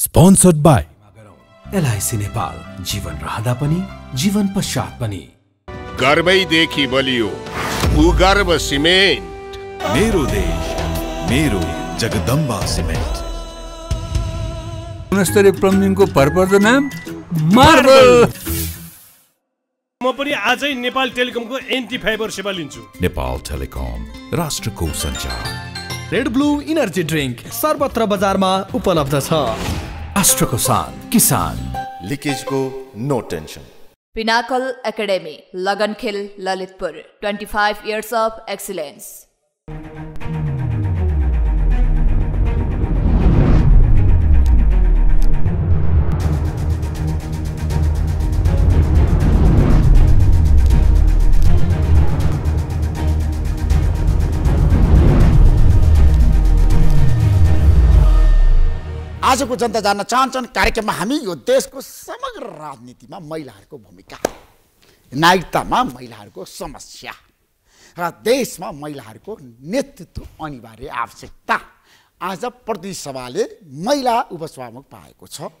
Sponsored by LIC Nepal जीवन रहँदा पनि जीवन पश्चात पनि गर्वैदेखि बलियो गर्व सिमेन्ट मेरो देश मेरो जगदम्बा सिमेन्ट गुणस्तरीय प्लम्बिङको भरपर्दो नाम मार्बल म पनि आजै नेपाल टेलिकमको एन्टी फाइबर सेवा लिन्छु नेपाल टेलिकम राष्ट्रको सञ्चार रेड ब्लू इनर्जी ड्रिंक सर्वत्र बजारमा उपलब्ध छ राष्ट्र को किसान लीकेज को no tension Pinnacle Academy Lagankhil Lalitpur 25 years of excellence आजको जनता जान्न चाहन्छन् कार्यक्रममा हामी यो देशको समग्र राजनीतिमा महिलाहरूको भूमिका नागरिकतामा महिलाहरूको समस्या र देशमा महिलाहरूको नेतृत्व अनिवार्य आवश्यकता आज सभाले महिला उपसभामुख पाएको छ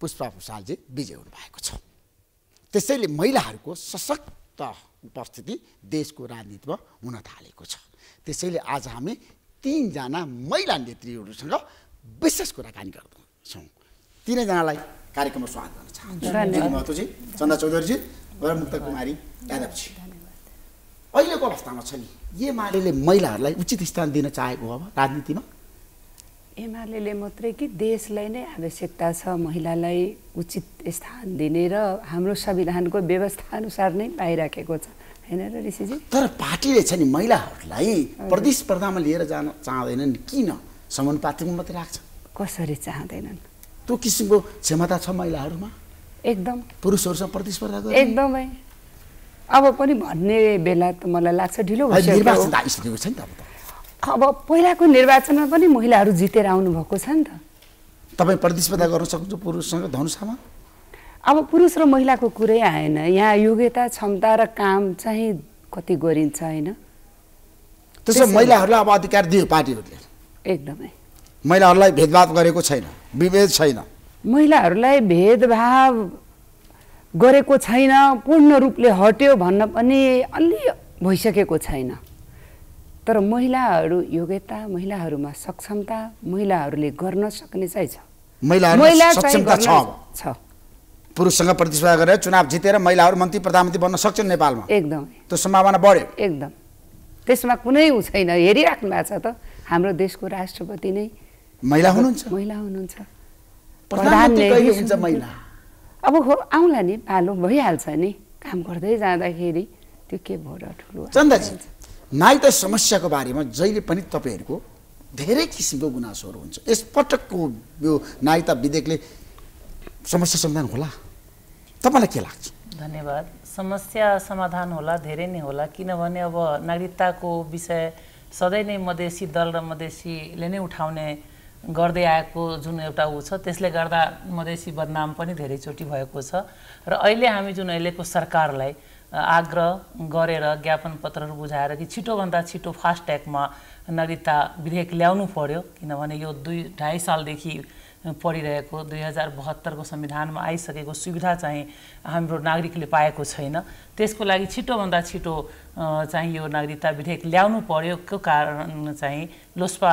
पुष्पा भूषालजी विजय हुनुभएको छ त्यसैले महिलाहरूको सशक्त उपस्थिति देशको राजनीतिमा हुन थालेको छ त्यसैले आज हामी तिनजना महिला नेत्रीहरूसँग विशेष कुराकानी गर्दछौँ तिनैजनालाई कार्यक्रममा स्वागत गर्न चाहन्छु महतोजी चन्दा चौधरीजी मुक्त कुमारी यादवजी अहिलेको अवस्थामा छ नि एमाले महिलाहरूलाई उचित स्थान दिन चाहेको अब राजनीतिमा एमाले मात्रै कि देशलाई नै आवश्यकता छ महिलालाई उचित स्थान दिने र हाम्रो संविधानको व्यवस्था अनुसार नै पाइराखेको छ होइन र ऋषिजी तर पार्टीले छ नि महिलाहरूलाई प्रदेश प्रधानमा लिएर जान चाहँदैनन् किन समानुपातिक मात्रै राख्छ कसरी चाहँदैनन् त्यो किसिमको क्षमता छ महिलाहरूमा एकदम पुरुषहरूसँग प्रतिस्पर्धा गर्छ एकदमै अब पनि भन्ने बेला त मलाई लाग्छ ढिलो भइसक्यो छ नि त अब पहिलाको निर्वाचनमा पनि महिलाहरू जितेर आउनुभएको छ नि त तपाईँ प्रतिस्पर्धा गर्न सक्नुहुन्छ पुरुषसँग धनुषामा अब पुरुष र महिलाको कुरै आएन यहाँ योग्यता क्षमता र काम चाहिँ कति गरिन्छ होइन त्यसो महिलाहरूलाई अब अधिकार दियो पार्टीहरूले एकदमै महिलाहरूलाई भेदभाव गरेको छैन विभेद छैन महिलाहरूलाई भेदभाव गरेको छैन पूर्ण रूपले हट्यो भन्न पनि अलि भइसकेको छैन तर महिलाहरू योग्यता महिलाहरूमा सक्षमता महिलाहरूले गर्न सक्ने चाहिँ छ छ पुरुषसँग प्रतिस्पर्धा गरेर चुनाव जितेर महिलाहरू मन्त्री प्रधानमन्त्री बन्न सक्छन् नेपालमा एकदम त्यो सम्भावना बढ्यो एकदम त्यसमा कुनै ऊ छैन हेरिराख्नु भएको छ त हाम्रो देशको राष्ट्रपति नै महिला हुनुहुन्छ महिला हुनुहुन्छ अब हो आउँला नि पालो भइहाल्छ नि काम गर्दै जाँदाखेरि त्यो के भयो र ठुलो नागरिकता समस्याको बारेमा जहिले पनि तपाईँहरूको धेरै किसिमको गुनासोहरू हुन्छ यसपटकको यो नागरिकता विधेयकले समस्या समाधान होला तपाईँलाई के लाग्छ धन्यवाद समस्या समाधान होला धेरै नै होला किनभने अब नागरिकताको विषय सधैँ नै मधेसी दल र मधेसीले नै उठाउने गर्दै आएको जुन एउटा ऊ छ त्यसले गर्दा मधेसी बदनाम पनि धेरैचोटि भएको छ र अहिले हामी जुन अहिलेको सरकारलाई आग्रह गरेर ज्ञापन पत्रहरू बुझाएर कि छिटोभन्दा छिटो फास्ट ट्यागमा नागरिकता विधेयक ल्याउनु पर्यो किनभने यो दुई ढाई सालदेखि परिरहेको दुई हजार बहत्तरको संविधानमा आइसकेको सुविधा चाहिँ हाम्रो नागरिकले पाएको छैन त्यसको लागि छिटोभन्दा छिटो चाहिँ यो नागरिकता विधेयक ल्याउनु पर्यो कारण चाहिँ लोस्पा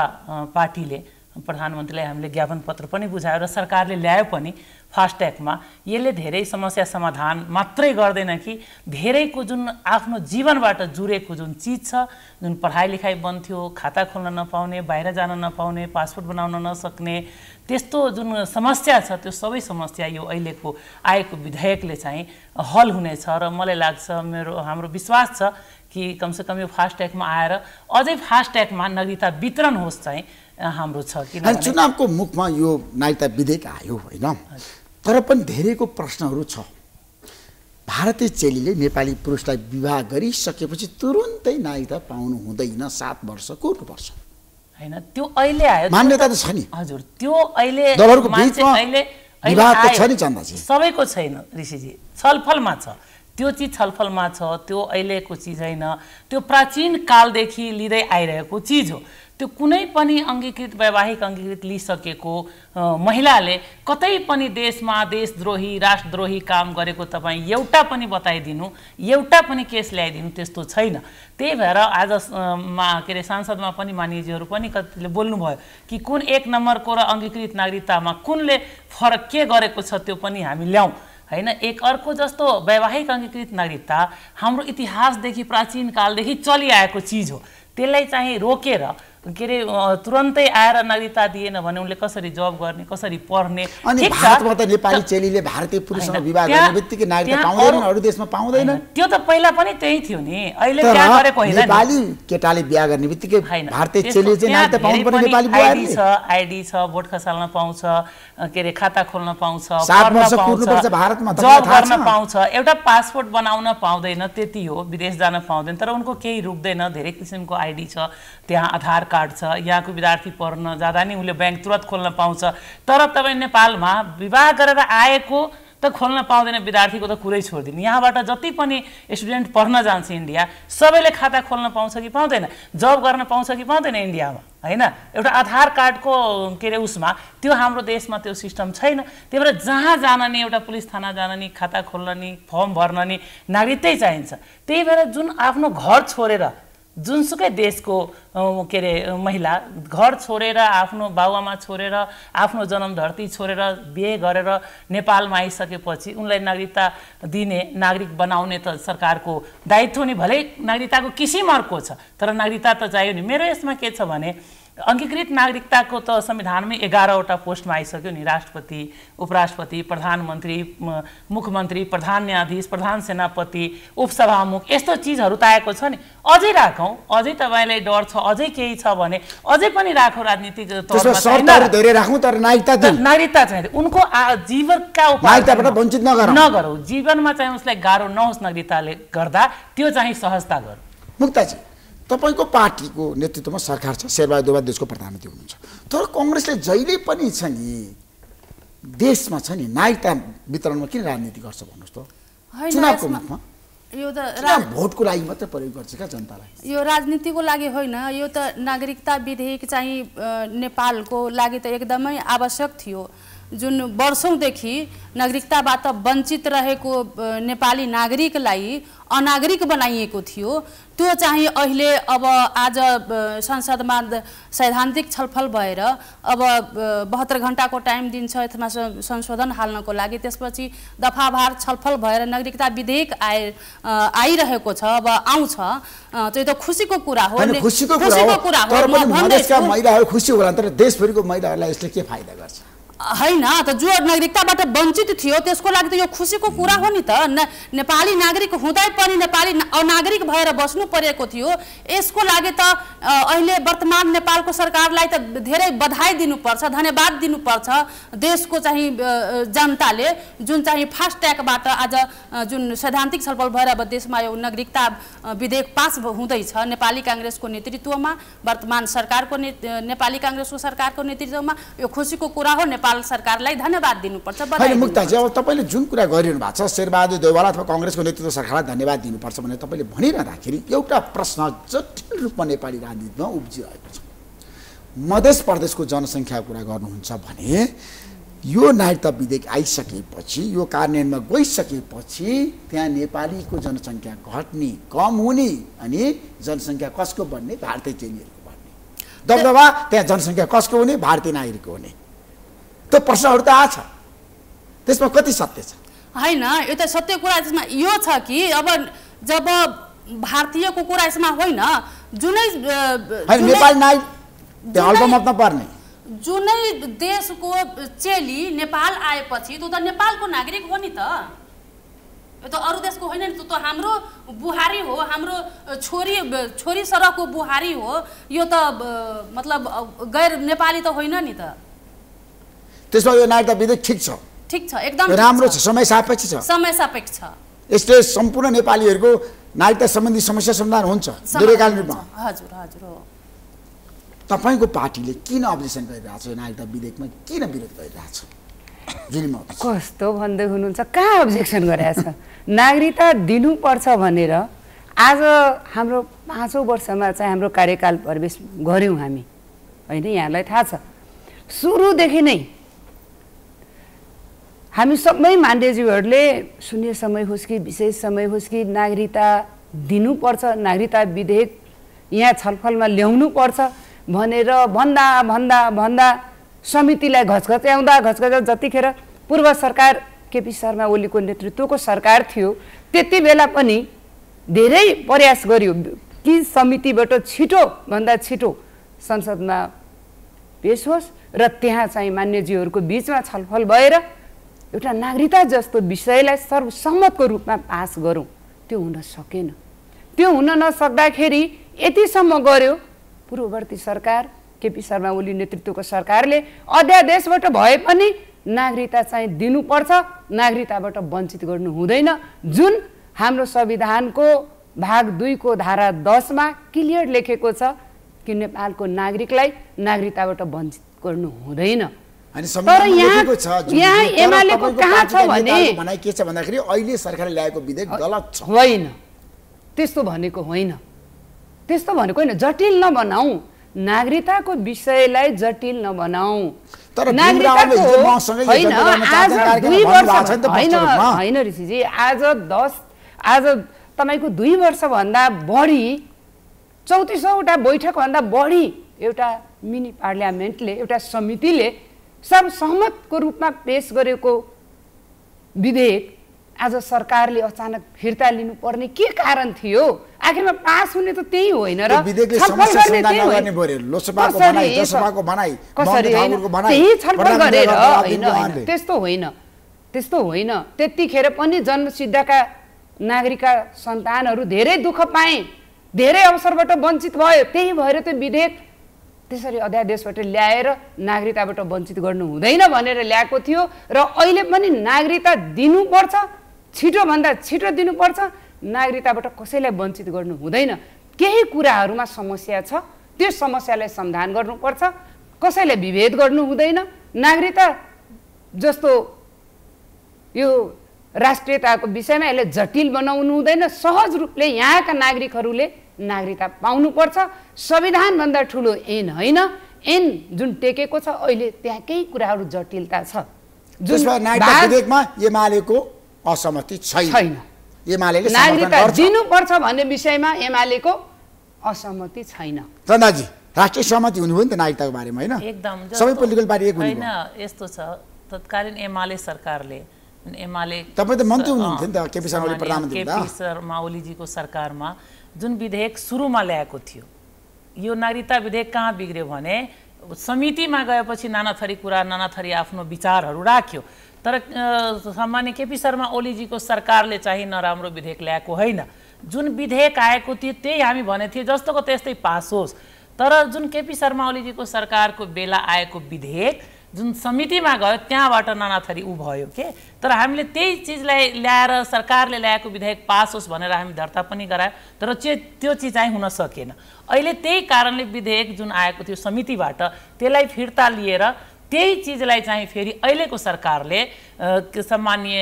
पार्टीले प्रधानमन्त्रीलाई हामीले ज्ञापन पत्र पनि बुझायो र सरकारले ल्यायो पनि फास्ट्यागमा यसले धेरै समस्या समाधान मात्रै गर्दैन कि धेरैको जुन आफ्नो जीवनबाट जुरेको जुन चिज छ जुन पढाइ लेखाइ बन्द थियो खाता खोल्न नपाउने बाहिर जान नपाउने पासपोर्ट बनाउन नसक्ने त्यस्तो जुन समस्या छ त्यो सबै समस्या यो अहिलेको आएको विधेयकले चाहिँ हल हुनेछ र मलाई लाग्छ मेरो हाम्रो विश्वास छ कि कमसेकम यो फास्ट्यागमा आएर अझै फास्ट्यागमा नागरिकता वितरण होस् चाहिँ हाम्रो छ किनभने चुनावको मुखमा यो नागरिकता विधेयक आयो होइन तर पनि धेरैको प्रश्नहरू छ भारतीय चेलीले नेपाली पुरुषलाई विवाह गरिसकेपछि तुरुन्तै नागरिकता पाउनु हुँदैन सात वर्ष कुर्नुपर्छ होइन त्यो अहिले आयो मान्यता त छ नि हजुर त्यो अहिले अहिले सबैको छैन ऋषिजी छलफलमा छ त्यो चिज छलफलमा छ त्यो अहिलेको चिज होइन त्यो प्राचीन कालदेखि लिँदै आइरहेको चिज हो त्यो कुनै पनि अङ्गीकृत वैवाहिक अङ्गीकृत लिइसकेको महिलाले कतै पनि देशमा देशद्रोही राष्ट्रद्रोही काम गरेको तपाईँ एउटा पनि बताइदिनु एउटा पनि केस ल्याइदिनु त्यस्तो छैन त्यही भएर आज मा के अरे सांसदमा पनि मानिसहरू पनि कतिले बोल्नुभयो कि कुन एक नम्बरको र अङ्गीकृत नागरिकतामा कुनले फरक के गरेको छ त्यो पनि हामी ल्याउँ होइन एक अर्को जस्तो वैवाहिक अङ्गीकृत नागरिकता हाम्रो इतिहासदेखि प्राचीन कालदेखि चलिआएको चिज हो त्यसलाई चाहिँ रोकेर के अरे तुरन्तै आएर नागरिकता दिएन भने उनले कसरी जब गर्ने कसरी पढ्ने अनि भारतमा त नेपाली चेलीले भारतीय पुरुषसँग विवाह गर्ने बित्तिकै नागरिकता पाउँदैन अरू देशमा पाउँदैन त्यो त पहिला पनि त्यही थियो नि अहिले बिहा गरेको होइन नेपाली केटाले बिहा गर्ने बित्तिकै भारतीय चेली चाहिँ नागरिकता पाउनु पर्ने नेपाली आइडी छ आइडी छ भोट खसाल्न पाउँछ के अरे खाता खोल्न पाउँछ जब गर्न पाउँछ एउटा पासपोर्ट बनाउन पाउँदैन त्यति हो विदेश जान पाउँदैन तर उनको केही रुक्दैन धेरै किसिमको आइडी छ त्यहाँ आधार कार्ड छ यहाँको विद्यार्थी पढ्न जाँदा नि उसले ब्याङ्क तुरन्त खोल्न पाउँछ तर तपाईँ नेपालमा विवाह गरेर आएको त खोल्न पाउँदैन विद्यार्थीको त कुरै छोडिदिनु यहाँबाट जति पनि स्टुडेन्ट पढ्न जान्छ इन्डिया सबैले खाता खोल्न पाउँछ कि पाउँदैन जब गर्न पाउँछ कि पाउँदैन इन्डियामा होइन एउटा आधार कार्डको के अरे उसमा त्यो हाम्रो देशमा त्यो सिस्टम छैन त्यही भएर जहाँ जान नि एउटा पुलिस थाना जान नि खाता खोल्न नि फर्म भर्न नि नागरिकै चाहिन्छ त्यही भएर जुन आफ्नो घर छोडेर जुनसुकै देशको के अरे महिला घर छोडेर आफ्नो बाबुआमा छोडेर आफ्नो जन्म धरती छोडेर बिहे गरेर नेपालमा आइसकेपछि उनलाई नागरिकता दिने नागरिक बनाउने त सरकारको दायित्व नि भलै नागरिकताको किसिम अर्को छ तर नागरिकता त चाहियो नि मेरो यसमा के छ भने अङ्गीकृत नागरिकताको त संविधानमै एघारवटा पोस्टमा आइसक्यो नि राष्ट्रपति उपराष्ट्रपति प्रधानमन्त्री मुख्यमन्त्री प्रधान न्यायाधीश प्रधान सेनापति उपसभामुख यस्तो चिजहरू त आएको छ नि अझै राखौँ अझै तपाईँलाई डर छ अझै केही छ भने अझै पनि राखौँ राजनीतिक नागरिकता चाहिँ उनको जीवनका वञ्चित नगरौँ जीवनमा चाहिँ उसलाई गाह्रो नहोस् नागरिकताले गर्दा त्यो चाहिँ सहजता गरौँ मुक्ताजी तपाईँको पार्टीको नेतृत्वमा सरकार छ शेरबहादुर देशको प्रधानमन्त्री हुनुहुन्छ तर कङ्ग्रेसले जहिले पनि छ नि देशमा छ नि नागरिकता वितरणमा किन राजनीति गर्छ भन्नुहोस् त चुनावको रूपमा यो त भोटको लागि मात्रै प्रयोग गर्छ क्या जनतालाई यो राजनीतिको लागि होइन यो त नागरिकता विधेयक चाहिँ नेपालको लागि त एकदमै आवश्यक थियो जुन वर्षौँदेखि नागरिकताबाट वञ्चित रहेको नेपाली नागरिकलाई अनागरिक बनाइएको थियो त्यो चाहिँ अहिले अब आज संसदमा सैद्धान्तिक छलफल भएर अब बहत्तर घन्टाको टाइम दिन्छ यसमा संशोधन हाल्नको लागि त्यसपछि दफाभार छलफल भएर नागरिकता विधेयक आए आइरहेको छ अब आउँछ त्यो त खुसीको कुरा हो खुसीको कुरा हो महिलाहरू खुसी होला तर देशभरिको महिलाहरूलाई यसले के फाइदा गर्छ होइन त जो नागरिकताबाट वञ्चित थियो त्यसको लागि त यो खुसीको कुरा हो नि त नेपाली नागरिक हुँदै पनि नेपाली अनागरिक भएर बस्नु परेको थियो यसको लागि त अहिले वर्तमान नेपालको सरकारलाई त धेरै बधाई दिनुपर्छ धन्यवाद दिनुपर्छ देशको चाहिँ जनताले जुन चाहिँ फास्ट आज जुन सैद्धान्तिक छलफल भएर अब देशमा यो नागरिकता विधेयक पास हुँदैछ नेपाली काङ्ग्रेसको नेतृत्वमा वर्तमान सरकारको नेपाली काङ्ग्रेसको सरकारको नेतृत्वमा यो खुसीको कुरा हो नेपाल नेपाल सरकारलाई धन्यवाद दिनुपर्छ मुक्ता अब तपाईँले जुन कुरा गरिरहनु भएको छ शेरबहादुर देवाल अथवा कङ्ग्रेसको नेतृत्व सरकारलाई धन्यवाद दिनुपर्छ भनेर तपाईँले भनिरहँदाखेरि एउटा प्रश्न जटिल रूपमा नेपाली राजनीतिमा उब्जिरहेको छ मधेस प्रदेशको जनसङ्ख्या कुरा गर्नुहुन्छ भने यो नागरिकता विधेयक आइसकेपछि यो कार्यान्वयनमा गइसकेपछि त्यहाँ नेपालीको जनसङ्ख्या घट्ने कम हुने अनि जनसङ्ख्या कसको बढ्ने भारतीय चेलीहरूको बढ्ने दबदबा त्यहाँ जनसङ्ख्या कसको हुने भारतीय नागरिकको हुने त्यो प्रश्नहरू त आछ त्यसमा कति सत्य छ होइन यो त सत्य कुरा त्यसमा यो छ कि अब जब भारतीयको कुरा यसमा होइन जुनै नेपाली नाइ अल्पमतमा पर्ने जुनै देशको चेली नेपाल आएपछि त्यो त नेपालको नागरिक हो नि त यो त अरू देशको होइन नि त्यो त हाम्रो बुहारी हो हाम्रो छोरी छोरी सरहको बुहारी हो यो त मतलब गैर नेपाली त होइन नि त त्यसमा यो नागरिकता विधेयक ठिक छ ठिक छ एकदम राम्रो छ समय सापेक्ष छ समय सापेक्ष छ यसले सम्पूर्ण नेपालीहरूको नागरिकता सम्बन्धी समस्या समाधान हुन्छ दीर्घकालीन रूपमा हजुर हजुर हो तपाईँको पार्टीले किन अब्जेक्सन गरिरहेको छ नागरिकता विधेयकमा किन विरोध छ कस्तो भन्दै हुनुहुन्छ कहाँ अब्जेक्सन गरेछ नागरिकता दिनुपर्छ भनेर आज हाम्रो पाँचौँ वर्षमा चाहिँ हाम्रो कार्यकाल प्रवेश गऱ्यौँ हामी होइन यहाँलाई थाहा छ सुरुदेखि नै हामी सबै मान्डेज्यूहरूले शून्य समय होस् कि विशेष समय होस् कि नागरिकता दिनुपर्छ नागरिकता विधेयक यहाँ छलफलमा ल्याउनु पर्छ भनेर भन्दा भन्दा भन्दा समितिलाई घचघच्याउँदा घचघच्या जतिखेर पूर्व सरकार केपी शर्मा ओलीको नेतृत्वको सरकार थियो त्यति बेला पनि धेरै प्रयास गर्यो कि समितिबाट छिटोभन्दा छिटो संसदमा पेस होस् र त्यहाँ चाहिँ मान्यजीहरूको बिचमा छलफल भएर एउटा नागरिकता जस्तो विषयलाई सर्वसम्मतको रूपमा पास गरौँ त्यो हुन सकेन त्यो हुन नसक्दाखेरि यतिसम्म गऱ्यो पूर्ववर्ती सरकार केपी शर्मा ओली नेतृत्वको सरकारले अध्यादेशबाट भए पनि नागरिकता चाहिँ दिनुपर्छ नागरिकताबाट वञ्चित गर्नु हुँदैन जुन हाम्रो संविधानको भाग दुईको धारा दसमा क्लियर लेखेको छ कि नेपालको नागरिकलाई नागरिकताबाट वञ्चित गर्नु हुँदैन तर यहाँ यहाँ एमालेको कहाँ छ भने भनाइ के छ भन्दाखेरि अहिले सरकारले ल्याएको विधेयक गलत छ होइन त्यस्तो भनेको होइन त्यस्तो भनेको होइन जटिल नबनाऊ नागरिकताको विषयलाई जटिल नबनाऊ तर होइन ऋषिजी आज दस आज तपाईँको दुई वर्षभन्दा बढी चौतिसौँवटा बैठकभन्दा बढी एउटा मिनी पार्लियामेन्टले एउटा समितिले सर्वसहमतको रूपमा पेस गरेको विधेयक आज सरकारले अचानक फिर्ता लिनुपर्ने के कारण थियो आखिरमा पास हुने त त्यही होइन र त्यस्तो होइन त्यस्तो होइन त्यतिखेर पनि जन्मसिद्धका नागरिकका सन्तानहरू धेरै दुःख पाए धेरै अवसरबाट वञ्चित भयो त्यही भएर त्यो विधेयक त्यसरी अध्यादेशबाट ल्याएर नागरिकताबाट वञ्चित गर्नु हुँदैन भनेर ल्याएको थियो र अहिले पनि नागरिकता दिनुपर्छ छिटोभन्दा छिटो दिनुपर्छ नागरिकताबाट कसैलाई वञ्चित गर्नु हुँदैन केही कुराहरूमा समस्या छ त्यो समस्यालाई समाधान गर्नुपर्छ कसैलाई विभेद गर्नु हुँदैन नागरिकता जस्तो यो राष्ट्रियताको विषयमा यसले जटिल बनाउनु हुँदैन सहज रूपले यहाँका नागरिकहरूले नागरिकता पाउनुपर्छ संविधानभन्दा ठुलो एन होइन एन जुन टेकेको छ अहिले त्यहाँ केही कुराहरू जटिलता छ एमालेको असहमति छैन नागरिकता दिनुपर्छ भन्ने विषयमा एमालेको असहमति छैन चन्दाजी राष्ट्रिय सहमति हुनुभयो नि त नागरिकताको बारेमा होइन सबै पोलिटिकल पार्टी एक होइन यस्तो छ तत्कालीन एमाले सरकारले एमाले तपाईँ त मन्त्री हुनुहुन्थ्यो नि त केपी शर्मा प्रधानमन्त्री केपी शर्मा ओलीजीको सरकारमा जुन विधेयक सुरुमा ल्याएको थियो यो नागरिकता विधेयक कहाँ बिग्रियो भने समितिमा गएपछि नानाथरी कुरा नानाथरी आफ्नो विचारहरू राख्यो तर सामान्य केपी शर्मा ओलीजीको सरकारले चाहिँ नराम्रो विधेयक ल्याएको होइन जुन विधेयक आएको थियो त्यही हामी भने थियौँ जस्तोको त्यस्तै पास होस् तर जुन केपी शर्मा ओलीजीको सरकारको बेला आएको विधेयक जुन समितिमा गयो त्यहाँबाट नानाथरी ऊ भयो के तर हामीले त्यही चिजलाई ल्याएर सरकारले ल्याएको विधेयक पास होस् भनेर हामी दर्ता पनि गरायौँ तर त्यो त्यो चिज चाहिँ हुन सकेन अहिले त्यही कारणले विधेयक जुन आएको थियो समितिबाट त्यसलाई फिर्ता लिएर त्यही चिजलाई चाहिँ फेरि अहिलेको सरकारले सामान्य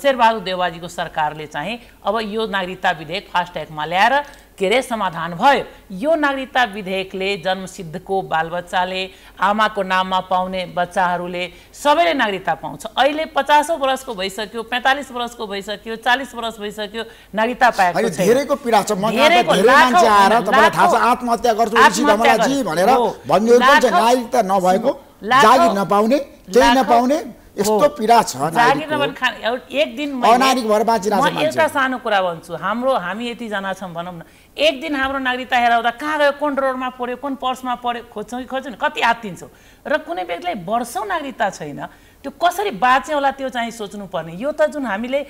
शेरबहादुर देवाजीको सरकारले चाहिँ अब यो नागरिकता विधेयक फास्ट्यागमा ल्याएर के अरे समाधान भयो यो नागरिकता विधेयकले जन्मसिद्धको बालबच्चाले आमाको नाममा पाउने बच्चाहरूले सबैले नागरिकता पाउँछ अहिले पचासौँ वर्षको भइसक्यो पैँतालिस वर्षको भइसक्यो चालिस वर्ष भइसक्यो नागरिकता पाएको धेरैको पीडा छ आत्महत्या गर्छु भनेर नागरिकता नभएको जागिर नपाउने केही नपाउने यस्तो पीडा छ एक दिन अनागरिक भएर बाँचिरहेको म एउटा सानो कुरा भन्छु हाम्रो हामी यतिजना छौँ भनौँ न एक दिन हाम्रो नागरिकता हेराउँदा कहाँ गयो कुन रोडमा पऱ्यो कुन पर्समा पऱ्यो खोज्छौँ कि खोज्छौँ कति हात दिन्छौँ र कुनै व्यक्तिलाई वर्षौँ नागरिकता छैन त्यो कसरी बाँच्यो होला त्यो चाहिँ सोच्नुपर्ने यो त जुन हामीले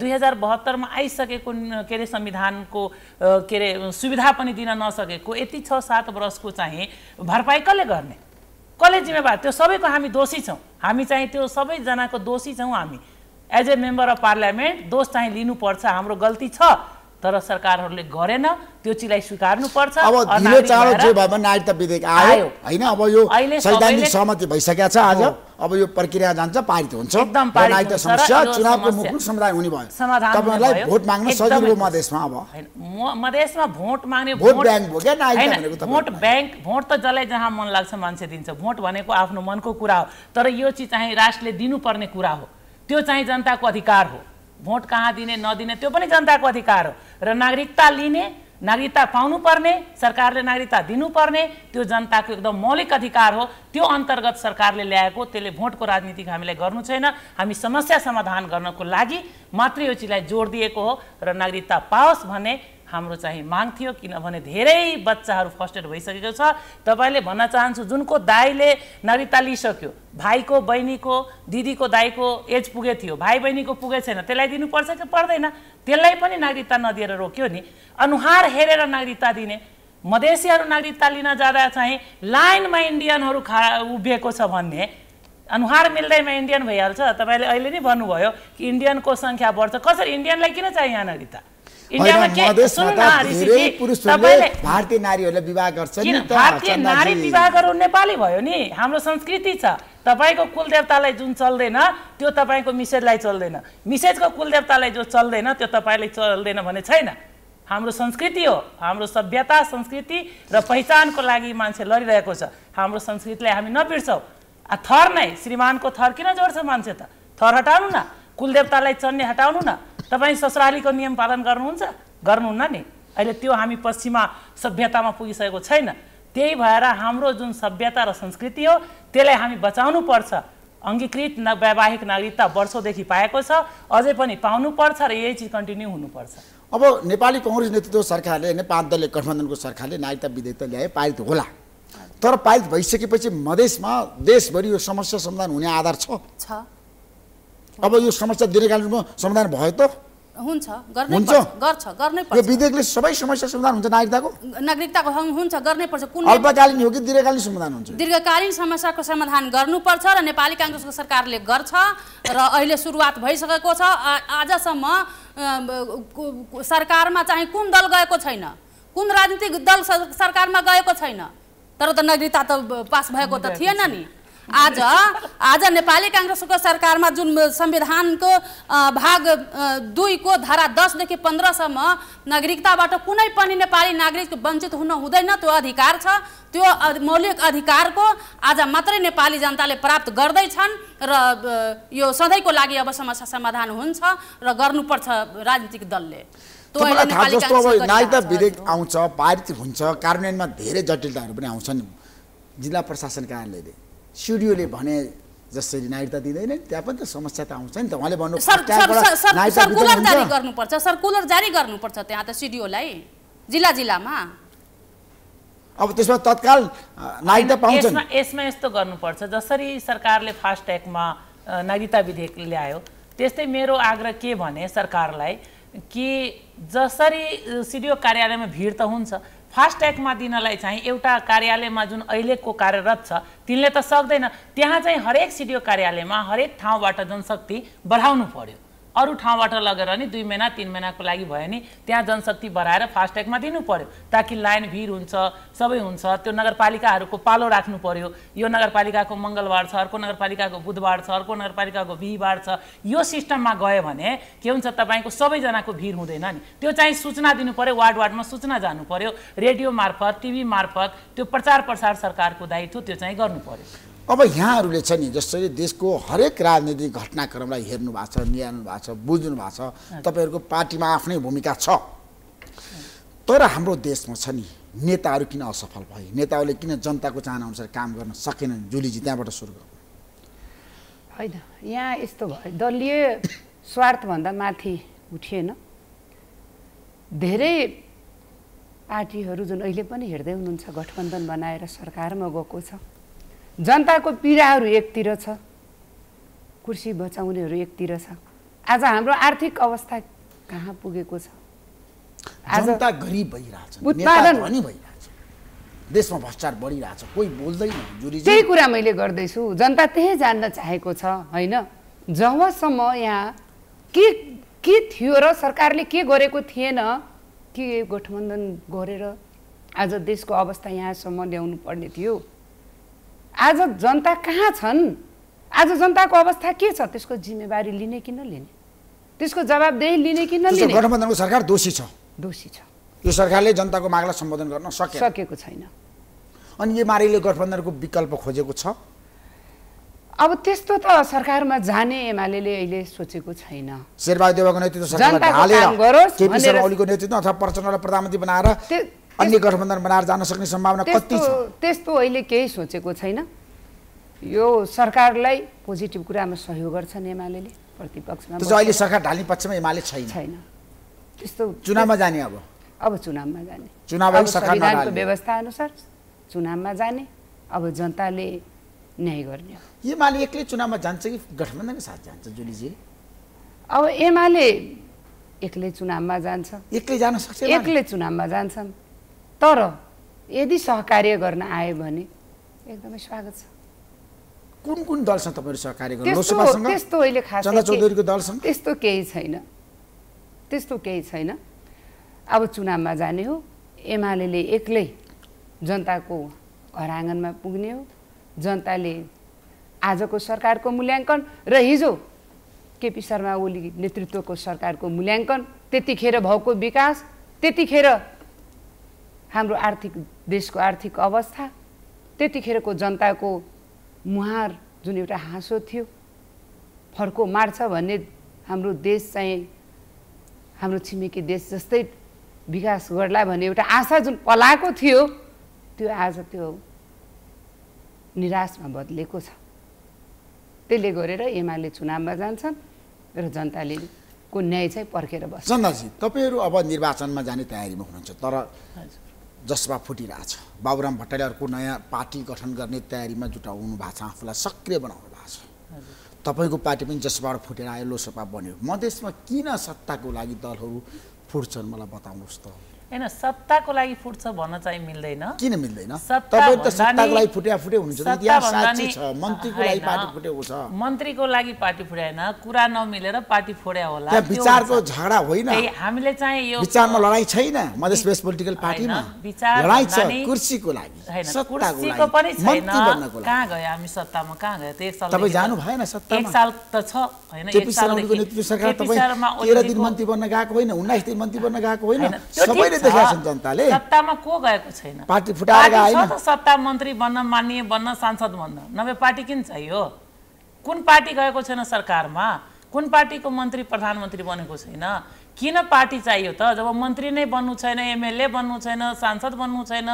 दुई हजार बहत्तरमा आइसकेको के अरे संविधानको के अरे सुविधा पनि दिन नसकेको यति छ सात वर्षको चाहिँ भरपाई कसले गर्ने कसले जिम्मेवार त्यो सबैको हामी दोषी छौँ हामी चाहिँ त्यो सबैजनाको दोषी छौँ हामी as a member of parliament दोष चाहिँ लिनुपर्छ हाम्रो गल्ती छ तर सरकारहरूले गरेन त्यो चिजलाई स्वीकार्नुपर्छ अब ढिलो चाँडो जे भयो नागरिकता विधेयक आयो होइन अब यो सैद्धान्तिक सहमति भइसकेको छ आज अब यो प्रक्रिया जान्छ पारित हुन्छ एकदम नागरिकता समस्या चुनावको मुख समुदाय हुने भयो तपाईँहरूलाई भोट माग्न सजिलो मधेसमा अब मधेसमा भोट माग्ने भोट ब्याङ्क हो क्या नागरिकता भनेको भोट ब्याङ्क भोट त जसलाई जहाँ मन लाग्छ मान्छे दिन्छ भोट भनेको आफ्नो मनको कुरा हो तर यो चिज चाहिँ राष्ट्रले दिनुपर्ने कुरा हो त्यो चाहिँ जनताको अधिकार हो भोट कहाँ दिने नदिने त्यो पनि जनताको अधिकार हो र नागरिकता लिने नागरिकता पाउनुपर्ने सरकारले नागरिकता दिनुपर्ने त्यो जनताको एकदम मौलिक अधिकार हो त्यो अन्तर्गत सरकारले ल्याएको त्यसले भोटको राजनीति हामीलाई गर्नु छैन हामी समस्या समाधान गर्नको लागि मात्रै यो चिजलाई जोड दिएको हो र नागरिकता पाओस् भन्ने हाम्रो चाहिँ माग थियो किनभने धेरै बच्चाहरू फर्स्ट एड भइसकेको छ तपाईँले भन्न चाहन्छु जुनको दाईले नागरिकता लिइसक्यो भाइको बहिनीको दिदीको दाईको एज पुगे थियो भाइ बहिनीको पुगे छैन त्यसलाई दिनुपर्छ कि पर्दैन त्यसलाई पनि नागरिकता नदिएर रोक्यो नि अनुहार हेरेर नागरिकता दिने मधेसीहरू नागरिकता लिन जाँदा चाहिँ लाइनमा इन्डियनहरू खा उभिएको छ भन्ने अनुहार मिल्दैमा इन्डियन भइहाल्छ तपाईँले अहिले नै भन्नुभयो कि इन्डियनको सङ्ख्या बढ्छ कसरी इन्डियनलाई किन चाहियो यहाँ नागरिकता भारतीय विवाह गर्छ भारतीय नारी विवाह नेपाली भयो नि हाम्रो संस्कृति छ तपाईँको कुलदेवतालाई जुन चल्दैन त्यो तपाईँको मिसेजलाई चल्दैन मिसेजको कुलदेवतालाई जो चल्दैन त्यो तपाईँले चल्दैन भने छैन हाम्रो संस्कृति हो हाम्रो सभ्यता संस्कृति र पहिचानको लागि मान्छे लडिरहेको छ हाम्रो संस्कृतिलाई हामी नबिर्छौँ थर नै श्रीमानको थर किन जोड्छ मान्छे त थर हटाउनु न कुलदेवतालाई चन्ने हटाउनु न तपाईँ ससुरालीको नियम पालन गर्नुहुन्छ गर्नुहुन्न नि अहिले त्यो हामी पश्चिमा सभ्यतामा पुगिसकेको छैन त्यही भएर हाम्रो जुन सभ्यता र संस्कृति हो त्यसलाई हामी बचाउनु पर्छ अङ्गीकृत न वैवाहिक नागरिकता वर्षौँदेखि पाएको छ अझै पनि पाउनुपर्छ र यही चिज कन्टिन्यू हुनुपर्छ अब नेपाली कङ्ग्रेस नेतृत्व सरकारले पाँच दलले गठबन्धनको सरकारले नागरिकता विधेयक ल्याए पारित होला तर पारित भइसकेपछि मधेसमा देशभरि यो समस्या समाधान हुने आधार छ अब यो समस्या दीर्घकालीनमा समाधान भयो त हुन्छ हुन्छ गर्छ गर्नै पर्छ यो विधेयकले सबै समस्या समाधान हुन्छ नागरिकताको नागरिकताको हुन्छ गर्नै पर्छ कुन अल्पकालीन हो कि दीर्घकालीन समाधान हुन्छ दीर्घकालीन समस्याको समाधान गर्नुपर्छ र नेपाली काङ्ग्रेसको सरकारले गर्छ र अहिले सुरुवात भइसकेको छ आजसम्म सरकारमा चाहिँ कुन दल गएको छैन कुन राजनीतिक दल सरकारमा गएको छैन तर त नागरिकता त पास भएको त थिएन नि आज आज नेपाली काङ्ग्रेसको सरकारमा जुन संविधानको भाग दुईको धारा दसदेखि पन्ध्रसम्म नागरिकताबाट कुनै पनि नेपाली नागरिक वञ्चित हुन हुँदैन त्यो अधिकार छ त्यो मौलिक अधिकारको आज मात्रै नेपाली जनताले प्राप्त गर्दैछन् र यो सधैँको लागि अब समस्या समाधान हुन्छ र गर्नुपर्छ राजनीतिक दलले विधेयक आउँछ पारित हुन्छ कार्यान्वयनमा धेरै जटिलताहरू पनि आउँछन् जिल्ला प्रशासन कार्यालयले स्टुडियोले भने जसरी नागरिकता दिँदैन नि त्यहाँ पनि त समस्या त आउँछ नि त उहाँले भन्नु सर्कुलर जारी गर्नुपर्छ सर्कुलर जारी गर्नुपर्छ त्यहाँ त स्टुडियोलाई जिल्ला जिल्लामा अब त्यसमा तत्काल नागरिकता पाउँछ यसमा यस्तो गर्नुपर्छ जसरी सरकारले फास्ट ट्यागमा नागरिकता विधेयक ल्यायो त्यस्तै मेरो आग्रह के भने सरकारलाई कि जसरी सिडिओ कार्यालयमा भिड त हुन्छ फास्ट्यागमा दिनलाई चाहिँ एउटा कार्यालयमा जुन अहिलेको कार्यरत छ तिनले त सक्दैन त्यहाँ चाहिँ हरेक सिडिओ कार्यालयमा हरेक ठाउँबाट जनशक्ति बढाउनु पर्यो अरू ठाउँबाट लगेर नि दुई महिना तिन महिनाको लागि भयो नि त्यहाँ जनशक्ति बढाएर फास्ट्यागमा दिनु पर्यो ताकि लाइन भिड हुन्छ सबै हुन्छ त्यो नगरपालिकाहरूको पालो राख्नु पर्यो यो नगरपालिकाको मङ्गलबार छ अर्को नगरपालिकाको बुधबार छ अर्को नगरपालिकाको बिहिबार छ यो सिस्टममा गयो भने के हुन्छ तपाईँको सबैजनाको भिड हुँदैन नि त्यो चाहिँ सूचना दिनु पर्यो वार्ड वार्डमा सूचना जानु पर्यो रेडियो मार्फत टिभी मार्फत त्यो प्रचार प्रसार सरकारको दायित्व त्यो चाहिँ गर्नु पर्यो अब यहाँहरूले छ नि जसरी देशको हरेक राजनीतिक घटनाक्रमलाई हेर्नु भएको छ निहाल्नु भएको छ बुझ्नु भएको छ तपाईँहरूको पार्टीमा आफ्नै भूमिका छ तर हाम्रो देशमा छ नि नेताहरू किन असफल भए नेताहरूले किन जनताको चाहनाअनुसार काम गर्न सकेनन् जुलीजी त्यहाँबाट सुरु गर्नु होइन यहाँ यस्तो भयो दलीय स्वार्थभन्दा माथि उठिएन धेरै पार्टीहरू जुन अहिले पनि हेर्दै हुनुहुन्छ गठबन्धन बनाएर सरकारमा गएको छ जनताको पीडाहरू एकतिर छ कुर्सी बचाउनेहरू एकतिर छ आज हाम्रो आर्थिक अवस्था कहाँ पुगेको छ जनता गरिब भइरहेछ देशमा भ्रष्टाचार बढिरहेछ कोही बोल्दैन त्यही कुरा मैले गर्दैछु जनता त्यही जान्न चाहेको छ होइन जबसम्म यहाँ के के थियो र सरकारले के गरेको थिएन के गठबन्धन गरेर आज देशको अवस्था यहाँसम्म ल्याउनु पर्ने थियो आज जनता कहाँ छन् आज जनताको अवस्था के छ त्यसको जिम्मेवारी लिने कि नलिने त्यसको जवाबदेही लिने कि नलिने गठबन्धनको सरकार दोषी छ दोषी छ यो सरकारले जनताको मागलाई सम्बोधन गर्न सके सकेको छैन अनि यो मारेले गठबन्धनको विकल्प खोजेको छ अब त्यस्तो त सरकारमा जाने एमाले अहिले सोचेको छैन शेरबहादुर देवाको नेतृत्व सरकार हालेर ओलीको नेतृत्व अथवा प्रचण्डलाई प्रधानमन्त्री बनाएर अन्य गठबन्धन बनाएर जान सक्ने सम्भावना कति छ त्यस्तो अहिले केही सोचेको छैन यो सरकारलाई पोजिटिभ कुरामा सहयोग गर्छन् एमाले प्रतिपक्षमा अहिले सरकार ढाल्ने पक्षमा एमाले छैन छैन त्यस्तो चुनावमा जाने अब अब चुनावमा जाने चुनाव संविधानको व्यवस्था अनुसार चुनावमा जाने अब जनताले न्याय गर्ने एमाले एक्लै चुनावमा जान्छ कि गठबन्धनको साथ जान्छ जुलीजी अब एमाले एक्लै चुनावमा जान्छ एक्लै जान सक्छ एक्लै चुनावमा जान्छन् तर यदि सहकार्य गर्न आयो भने एकदमै स्वागत छ कुन कुन दलसँग तपाईँहरू सहकार्य त्यस्तो अहिले खास चौधरीको दलसँग त्यस्तो केही छैन त्यस्तो केही छैन अब चुनावमा जाने हो एमाले एक्लै जनताको घर आँगनमा पुग्ने हो जनताले आजको सरकारको मूल्याङ्कन र हिजो केपी शर्मा ओली नेतृत्वको सरकारको मूल्याङ्कन त्यतिखेर भएको विकास त्यतिखेर हाम्रो आर्थिक देशको आर्थिक अवस्था त्यतिखेरको जनताको मुहार जुन एउटा हाँसो थियो फर्को मार्छ भन्ने हाम्रो देश चाहिँ हाम्रो छिमेकी देश जस्तै विकास गर्ला भन्ने एउटा आशा जुन पलाएको थियो त्यो आज त्यो निराशमा बदलेको छ त्यसले गरेर एमाले चुनावमा जान्छन् र जनताले को न्याय चाहिँ पर्खेर बस्छ चन्दाजी तपाईँहरू अब निर्वाचनमा जाने तयारीमा हुनुहुन्छ तर जसमा फुटिरहेछ बाबुराम भट्टराईले अर्को नयाँ पार्टी गठन गर्ने तयारीमा जुटाउनु भएको छ आफूलाई सक्रिय बनाउनु भएको छ तपाईँको पार्टी पनि जसबाट फुटेर आयो लोसपा बन्यो मधेसमा किन सत्ताको लागि दलहरू फुट्छन् मलाई बताउनुहोस् त होइन सत्ताको लागि फुट्छ भन्न चाहिँ मिल्दैन किन मिल्दैन तपाईँ त सत्ताको लागि फुट्या फुट्यो हुनुहुन्छ मन्त्रीको लागि पार्टी फुटेको छ मन्त्रीको लागि पार्टी फुट्याएन कुरा नमिलेर पार्टी फोड्या होला विचारको झगडा होइन हामीले चाहिँ यो विचारमा लडाइँ छैन मधेस पोलिटिकल पार्टीमा विचार लडाइँ छ कुर्सीको लागि होइन कुर्सीको पनि छैन कहाँ गयो हामी सत्तामा कहाँ गयो एक साल तपाईँ जानु भएन सत्ता एक साल त छ होइन एक सालको नेतृत्व सरकार तपाईँ तेह्र दिन मन्त्री बन्न गएको होइन उन्नाइस दिन मन्त्री बन्न गएको होइन सबैले देखाएको जनताले सत्तामा को गएको छैन पार्टी फुटाएर सत्ता मन्त्री बन्न मान्य बन्न सांसद बन्न नभए पार्टी किन चाहियो कुन पार्टी गएको छैन सरकारमा कुन पार्टीको मन्त्री प्रधानमन्त्री बनेको छैन किन पार्टी चाहियो त जब मन्त्री नै बन्नु छैन एमएलए बन्नु छैन सांसद बन्नु छैन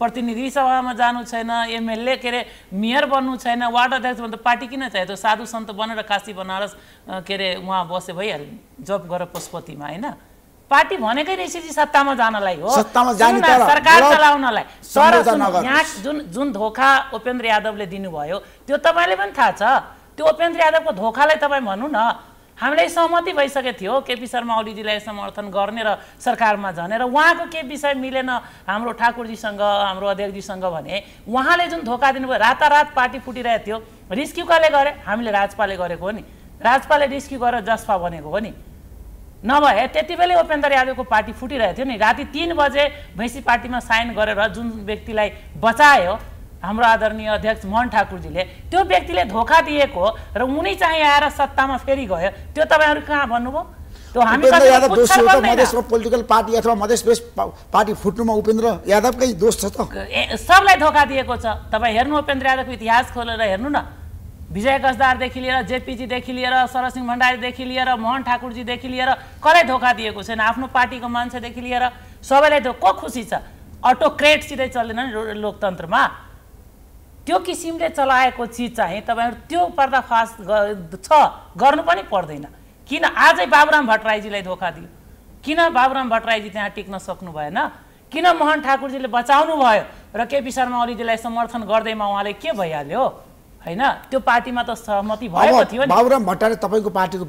प्रतिनिधि सभामा जानु छैन एमएलए के अरे मेयर बन्नु छैन वार्ड अध्यक्ष भन्दा पार्टी किन चाहियो त साधु सन्त बनेर काशी बनारस के अरे उहाँ बसे भइहाल्यो जब गरेर पशुपतिमा होइन पार्टी भनेकै जी सत्तामा जानलाई हो सरकार चलाउनलाई तर यहाँ जुन जुन धोका उपेन्द्र यादवले दिनुभयो त्यो तपाईँले पनि थाहा छ त्यो उपेन्द्र यादवको धोकालाई तपाईँ भनौँ न हामीले सहमति भइसकेको थियो केपी शर्मा ओलीजीलाई समर्थन गर्ने र सरकारमा र उहाँको के विषय मिलेन हाम्रो ठाकुरजीसँग हाम्रो अध्यक्षजीसँग भने उहाँले जुन धोका दिनुभयो रातारात पार्टी फुटिरहेको थियो रिस्क्यु कसले गरे हामीले राजपाले गरेको हो नि राजपाले रिस्क्यु गरेर जसपा बनेको हो नि नभए त्यति बेलै उपेन्द्र यादवको पार्टी फुटिरहेको थियो नि राति तिन बजे भैँसी पार्टीमा साइन गरेर जुन व्यक्तिलाई बचायो हाम्रो आदरणीय अध्यक्ष मोहन ठाकुरजीले त्यो व्यक्तिले धोका दिएको र उनी चाहिँ आएर सत्तामा फेरि गयो त्यो तपाईँहरू कहाँ भन्नुभयो त्यो हामी पोलिटिकल पार्टी अथवा मधेस पार्टी फुट्नुमा उपेन्द्र यादवकै दोष छ त सबलाई धोका दिएको छ तपाईँ हेर्नु उपेन्द्र यादवको इतिहास खोलेर हेर्नु न विजय कसदारदेखि लिएर जेपीजीदेखि लिएर सरसिंह भण्डारीदेखि लिएर मोहन ठाकुरजीदेखि लिएर कसलाई धोका दिएको छैन आफ्नो पार्टीको मान्छेदेखि लिएर सबैलाई धो को खुसी छ अटोक्रेट सिधै चल्दैन नि लोकतन्त्रमा त्यो किसिमले चलाएको चिज चाहिँ तपाईँहरू त्यो पर्दाफास छ गर्नु पनि पर्दैन किन आजै बाबुराम भट्टराईजीलाई धोका दियो किन बाबुराम भट्टराईजी त्यहाँ टिक्न सक्नु भएन किन मोहन ठाकुरजीले बचाउनु भयो र केपी शर्मा ओलीजीलाई समर्थन गर्दैमा उहाँले के भइहाल्यो होइन त्यो पार्टीमा त सहमति भएको थियो बाबुराम भट्टराई तपाईँको पार्टीको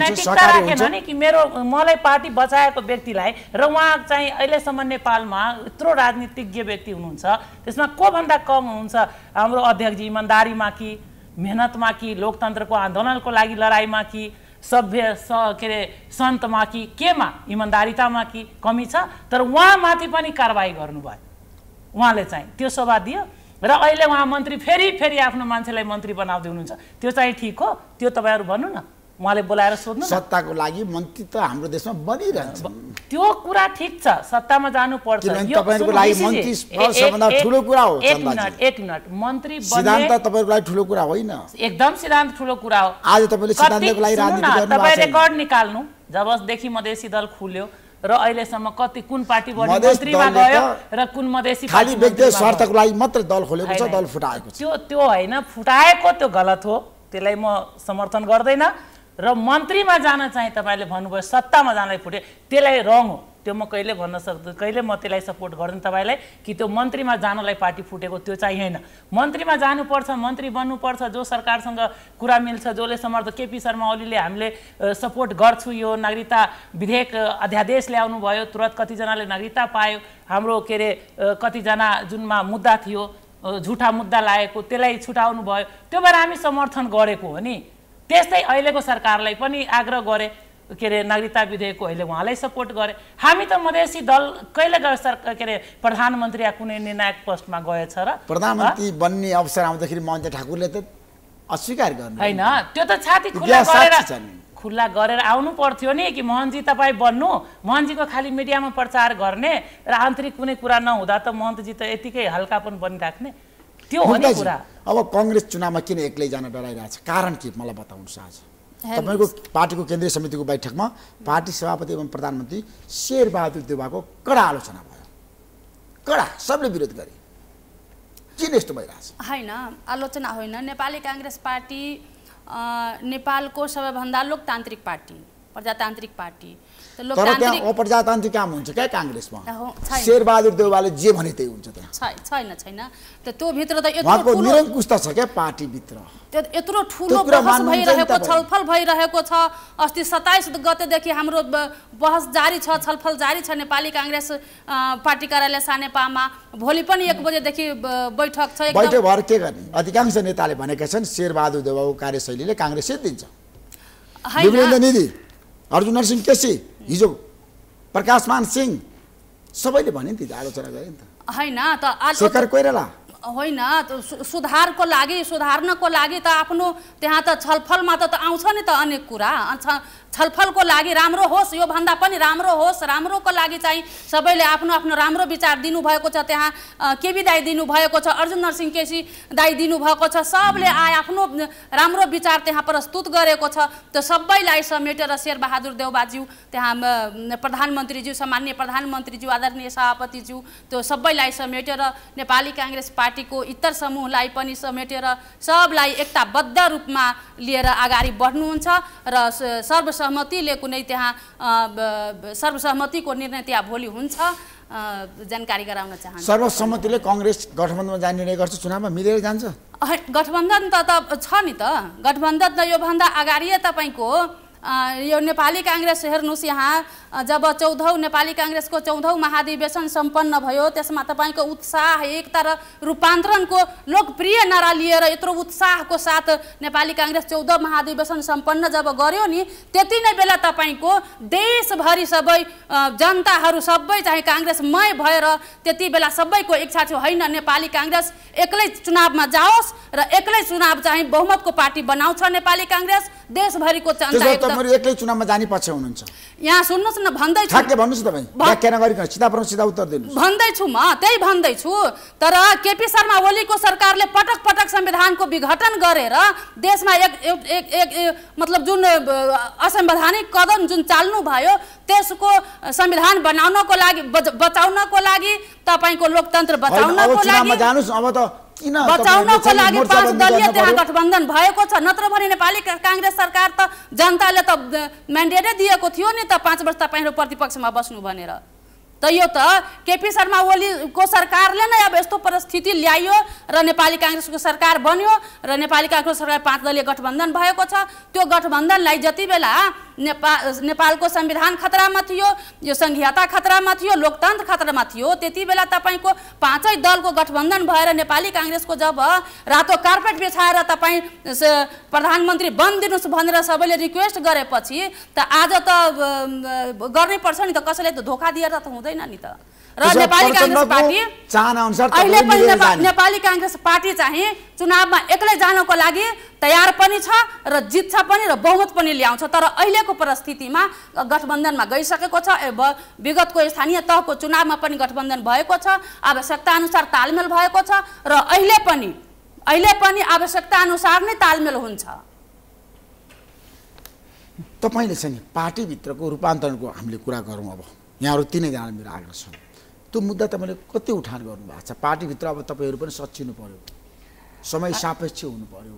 नैतिकता राखेन कि मेरो मलाई पार्टी बचाएको व्यक्तिलाई र उहाँ चाहिँ अहिलेसम्म नेपालमा यत्रो राजनीतिज्ञ व्यक्ति हुनुहुन्छ त्यसमा कोभन्दा कम हुनुहुन्छ हाम्रो अध्यक्षजी इमान्दारीमा कि मेहनतमा कि लोकतन्त्रको आन्दोलनको लागि लडाइँमा कि सभ्य स के अरे सन्तमा कि केमा इमान्दारितामा कि कमी छ तर उहाँमाथि पनि कारवाही गर्नुभयो उहाँले चाहिँ त्यो सभा दियो र अहिले उहाँ मन्त्री फेरि फेरि आफ्नो मान्छेलाई मन्त्री बनाउँदै हुनुहुन्छ त्यो चाहिँ ठिक हो त्यो तपाईँहरू भन्नु न उहाँले बोलाएर सोध्नु सत्ताको लागि मन्त्री त हाम्रो देशमा बनिरहन्छ त्यो कुरा ठिक छ सत्तामा जानु हो एक मिनट मन्त्री सिद्धान्त तपाईँको लागि ठुलो कुरा होइन एकदम सिद्धान्त ठुलो कुरा हो आज तपाईँले सिद्धान्तको लागि तपाईँ रेकर्ड निकाल्नु जबदेखि मधेसी दल खुल्यो र अहिलेसम्म कति कुन पार्टीबाट मन्त्रीमा गयो र कुन मधेसी खालि स्वार्थको लागि मात्र दल खोलेको छ दल फुटाएको त्यो त्यो होइन फुटाएको त्यो गलत हो त्यसलाई म समर्थन गर्दैन र मन्त्रीमा जान चाहिँ तपाईँले भन्नुभयो सत्तामा जानलाई फुटे त्यसलाई रङ हो त्यो म कहिले भन्न सक्दिनँ कहिले म त्यसलाई सपोर्ट गर्दिनँ तपाईँलाई कि त्यो मन्त्रीमा जानलाई पार्टी फुटेको त्यो चाहिँ मन्त्रीमा जानुपर्छ मन्त्री बन्नुपर्छ जो सरकारसँग कुरा मिल्छ जसले समर्थ केपी शर्मा ओलीले हामीले सपोर्ट गर्छु यो नागरिकता विधेयक अध्यादेश ल्याउनु भयो तुरन्त कतिजनाले नागरिकता पायो हाम्रो के अरे कतिजना जुनमा मुद्दा थियो झुठा मुद्दा लागेको त्यसलाई छुटाउनु भयो त्यो भएर हामी समर्थन गरेको हो नि त्यस्तै अहिलेको सरकारलाई पनि आग्रह गरे के अरे नागरिकता विधेयकको अहिले उहाँलाई सपोर्ट गरे हामी त मधेसी दल कहिले गएर सर के अरे प्रधानमन्त्री या कुनै निर्णायक पोस्टमा गएछ र प्रधानमन्त्री बन्ने अवसर आउँदाखेरि महन्त ठाकुरले त अस्वीकार गर्नु होइन त्यो त छाती खुल्ला गरेर खुल्ला गरेर आउनु पर्थ्यो नि कि मोहनजी तपाईँ बन्नु मोहनजीको खालि मिडियामा प्रचार गर्ने र आन्तरिक कुनै कुरा नहुँदा त महन्तजी त यतिकै हल्का पनि बनिराख्ने त्यो हो कुरा अब कङ्ग्रेस चुनावमा किन एक्लै जान डराइरहेछ कारण के मलाई बताउनुहोस् आज तपाईँको पार्टीको केन्द्रीय समितिको बैठकमा पार्टी सभापति एवं प्रधानमन्त्री शेरबहादुर देवाको कडा आलोचना भयो कडा सबले विरोध गरे किन यस्तो भइरहेछ होइन आलोचना होइन नेपाली काङ्ग्रेस पार्टी नेपालको सबैभन्दा लोकतान्त्रिक पार्टी प्रजातान्त्रिक पार्टी तर त्यहाँ अप्रजातान्त्रिक काम हुन्छ क्या काङ्ग्रेसमा शेरबहादुर देउवाले जे भने त्यही हुन्छ त्यहाँ छैन छैन त भित्र त यत्रो त छ क्या पार्टीभित्र त्यो यत्रो ठुलो बहस भइरहेको छलफल भइरहेको छ अस्ति सत्ताइस गतेदेखि हाम्रो बहस जारी छ छलफल जारी छ नेपाली काङ्ग्रेस पार्टी कार्यालय सानेपामा भोलि पनि एक बजेदेखि बैठक छ बैठक भएर के गर्ने अधिकांश नेताले भनेका छन् शेरबहादुर देवाको कार्यशैलीले काङ्ग्रेसै दिन्छ अर्जुन नरसिंह केसी हिजो प्रकाशमान सिंह सबैले भन्यो नि त आलोचना गरे नि त होइन होइन सुधारको लागि सुधार्नको लागि त आफ्नो त्यहाँ त छलफलमा त आउँछ नि त अनेक कुरा छलफलको लागि राम्रो होस् योभन्दा पनि राम्रो होस् राम्रोको लागि चाहिँ सबैले आफ्नो आफ्नो राम्रो विचार दिनुभएको छ त्यहाँ केबी दाई दिनुभएको छ अर्जुन नरसिंह केसी दाई दिनुभएको छ सबले आए आफ्नो राम्रो विचार त्यहाँ प्रस्तुत गरेको छ त्यो सबैलाई समेटेर शेरबहादुर देवबाज्यू त्यहाँ प्रधानमन्त्रीज्यू सामान्य प्रधानमन्त्रीज्यू आदरणीय सभापतिज्यू त्यो सबैलाई समेटेर नेपाली काङ्ग्रेस पार्टी पार्टीको इतर समूहलाई पनि समेटेर सबलाई एकताबद्ध रूपमा लिएर अगाडि बढ्नुहुन्छ र सर्वसहमतिले कुनै त्यहाँ सर्वसहमतिको निर्णय त्यहाँ भोलि हुन्छ जानकारी गराउन चाहन्छु सर्वसम्मतिले कङ्ग्रेस गठबन्धनमा जाने निर्णय गर्छ चुनावमा मिलेर जान्छ गठबन्धन त त छ नि त गठबन्धन त योभन्दा अगाडि तपाईँको यो नेपाली काङ्ग्रेस हेर्नुहोस् यहाँ जब चौधौँ नेपाली काङ्ग्रेसको चौधौँ महाधिवेशन सम्पन्न भयो त्यसमा तपाईँको उत्साह एकता र रूपान्तरणको लोकप्रिय नारा लिएर यत्रो उत्साहको साथ नेपाली काङ्ग्रेस चौध महाधिवेशन सम्पन्न जब गर्यो नि त्यति नै बेला तपाईँको देशभरि सबै जनताहरू सबै चाहिँ काङ्ग्रेसमय भएर त्यति बेला सबैको इच्छा थियो होइन नेपाली काङ्ग्रेस एक्लै चुनावमा जाओस् र एक्लै चुनाव चाहिँ बहुमतको पार्टी बनाउँछ नेपाली काङ्ग्रेस देशभरिको जनता तपाईँ एक्लै चुनावमा जाने पछि हुनुहुन्छ यहाँ सुन्नुहोस् न भन्दैछु ठ्याक्कै भन्नुहोस् तपाईँ व्याख्या नगरिकन सिधा प्रश्न सिधा उत्तर दिनु भन्दैछु म त्यही भन्दैछु तर केपी शर्मा ओलीको सरकारले पटक पटक संविधानको विघटन गरेर देशमा एक एक एक मतलब जुन असंवैधानिक कदम जुन चाल्नु भयो त्यसको संविधान बनाउनको लागि बचाउनको लागि तपाईँको लोकतन्त्र बचाउनको लागि जानुहोस् अब त बचाउनको लागि पाँच दलीय त्यहाँ गठबन्धन भएको छ नत्र भने नेपाली काङ्ग्रेस सरकार त जनताले त म्यान्डेटै दिएको थियो नि त पाँच वर्ष तपाईँहरू प्रतिपक्षमा बस्नु भनेर त यो त केपी शर्मा ओलीको सरकारले नै अब यस्तो परिस्थिति ल्यायो र नेपाली काङ्ग्रेसको सरकार बन्यो र नेपाली काङ्ग्रेस सरकार पाँच दलीय गठबन्धन भएको छ त्यो गठबन्धनलाई जति बेला नेपाल नेपालको संविधान खतरामा थियो यो सङ्घीयता खतरामा थियो लोकतन्त्र खतरामा थियो त्यति बेला तपाईँको पाँचै दलको गठबन्धन भएर नेपाली काङ्ग्रेसको जब रातो कार्पेट बिछाएर तपाईँ प्रधानमन्त्री बनिदिनुहोस् भनेर सबैले रिक्वेस्ट गरेपछि त आज त गर्नै पर्छ नि त कसैले त धोका दिएर त हुँदैन नि त र नेपाली काङ्ग्रेस पार्टी अहिले पनि नेपाली काङ्ग्रेस पार्टी चाहिँ चुनावमा एक्लै जानको लागि तयार पनि छ र जित्छ पनि र बहुमत पनि ल्याउँछ तर अहिलेको परिस्थितिमा गठबन्धनमा गइसकेको छ विगतको स्थानीय तहको चुनावमा पनि गठबन्धन भएको छ आवश्यकता अनुसार तालमेल भएको छ र अहिले पनि अहिले पनि आवश्यकता अनुसार नै तालमेल हुन्छ तपाईँले चाहिँ पार्टीभित्रको रूपान्तरणको हामीले कुरा गरौँ अब यहाँहरू तिनैजना मेरो आग्रह छ त्यो मुद्दा तपाईँले कति उठान गर्नुभएको छ पार्टीभित्र अब तपाईँहरू पनि सचिनु पर्यो समय सापेक्ष हुनु पर्यो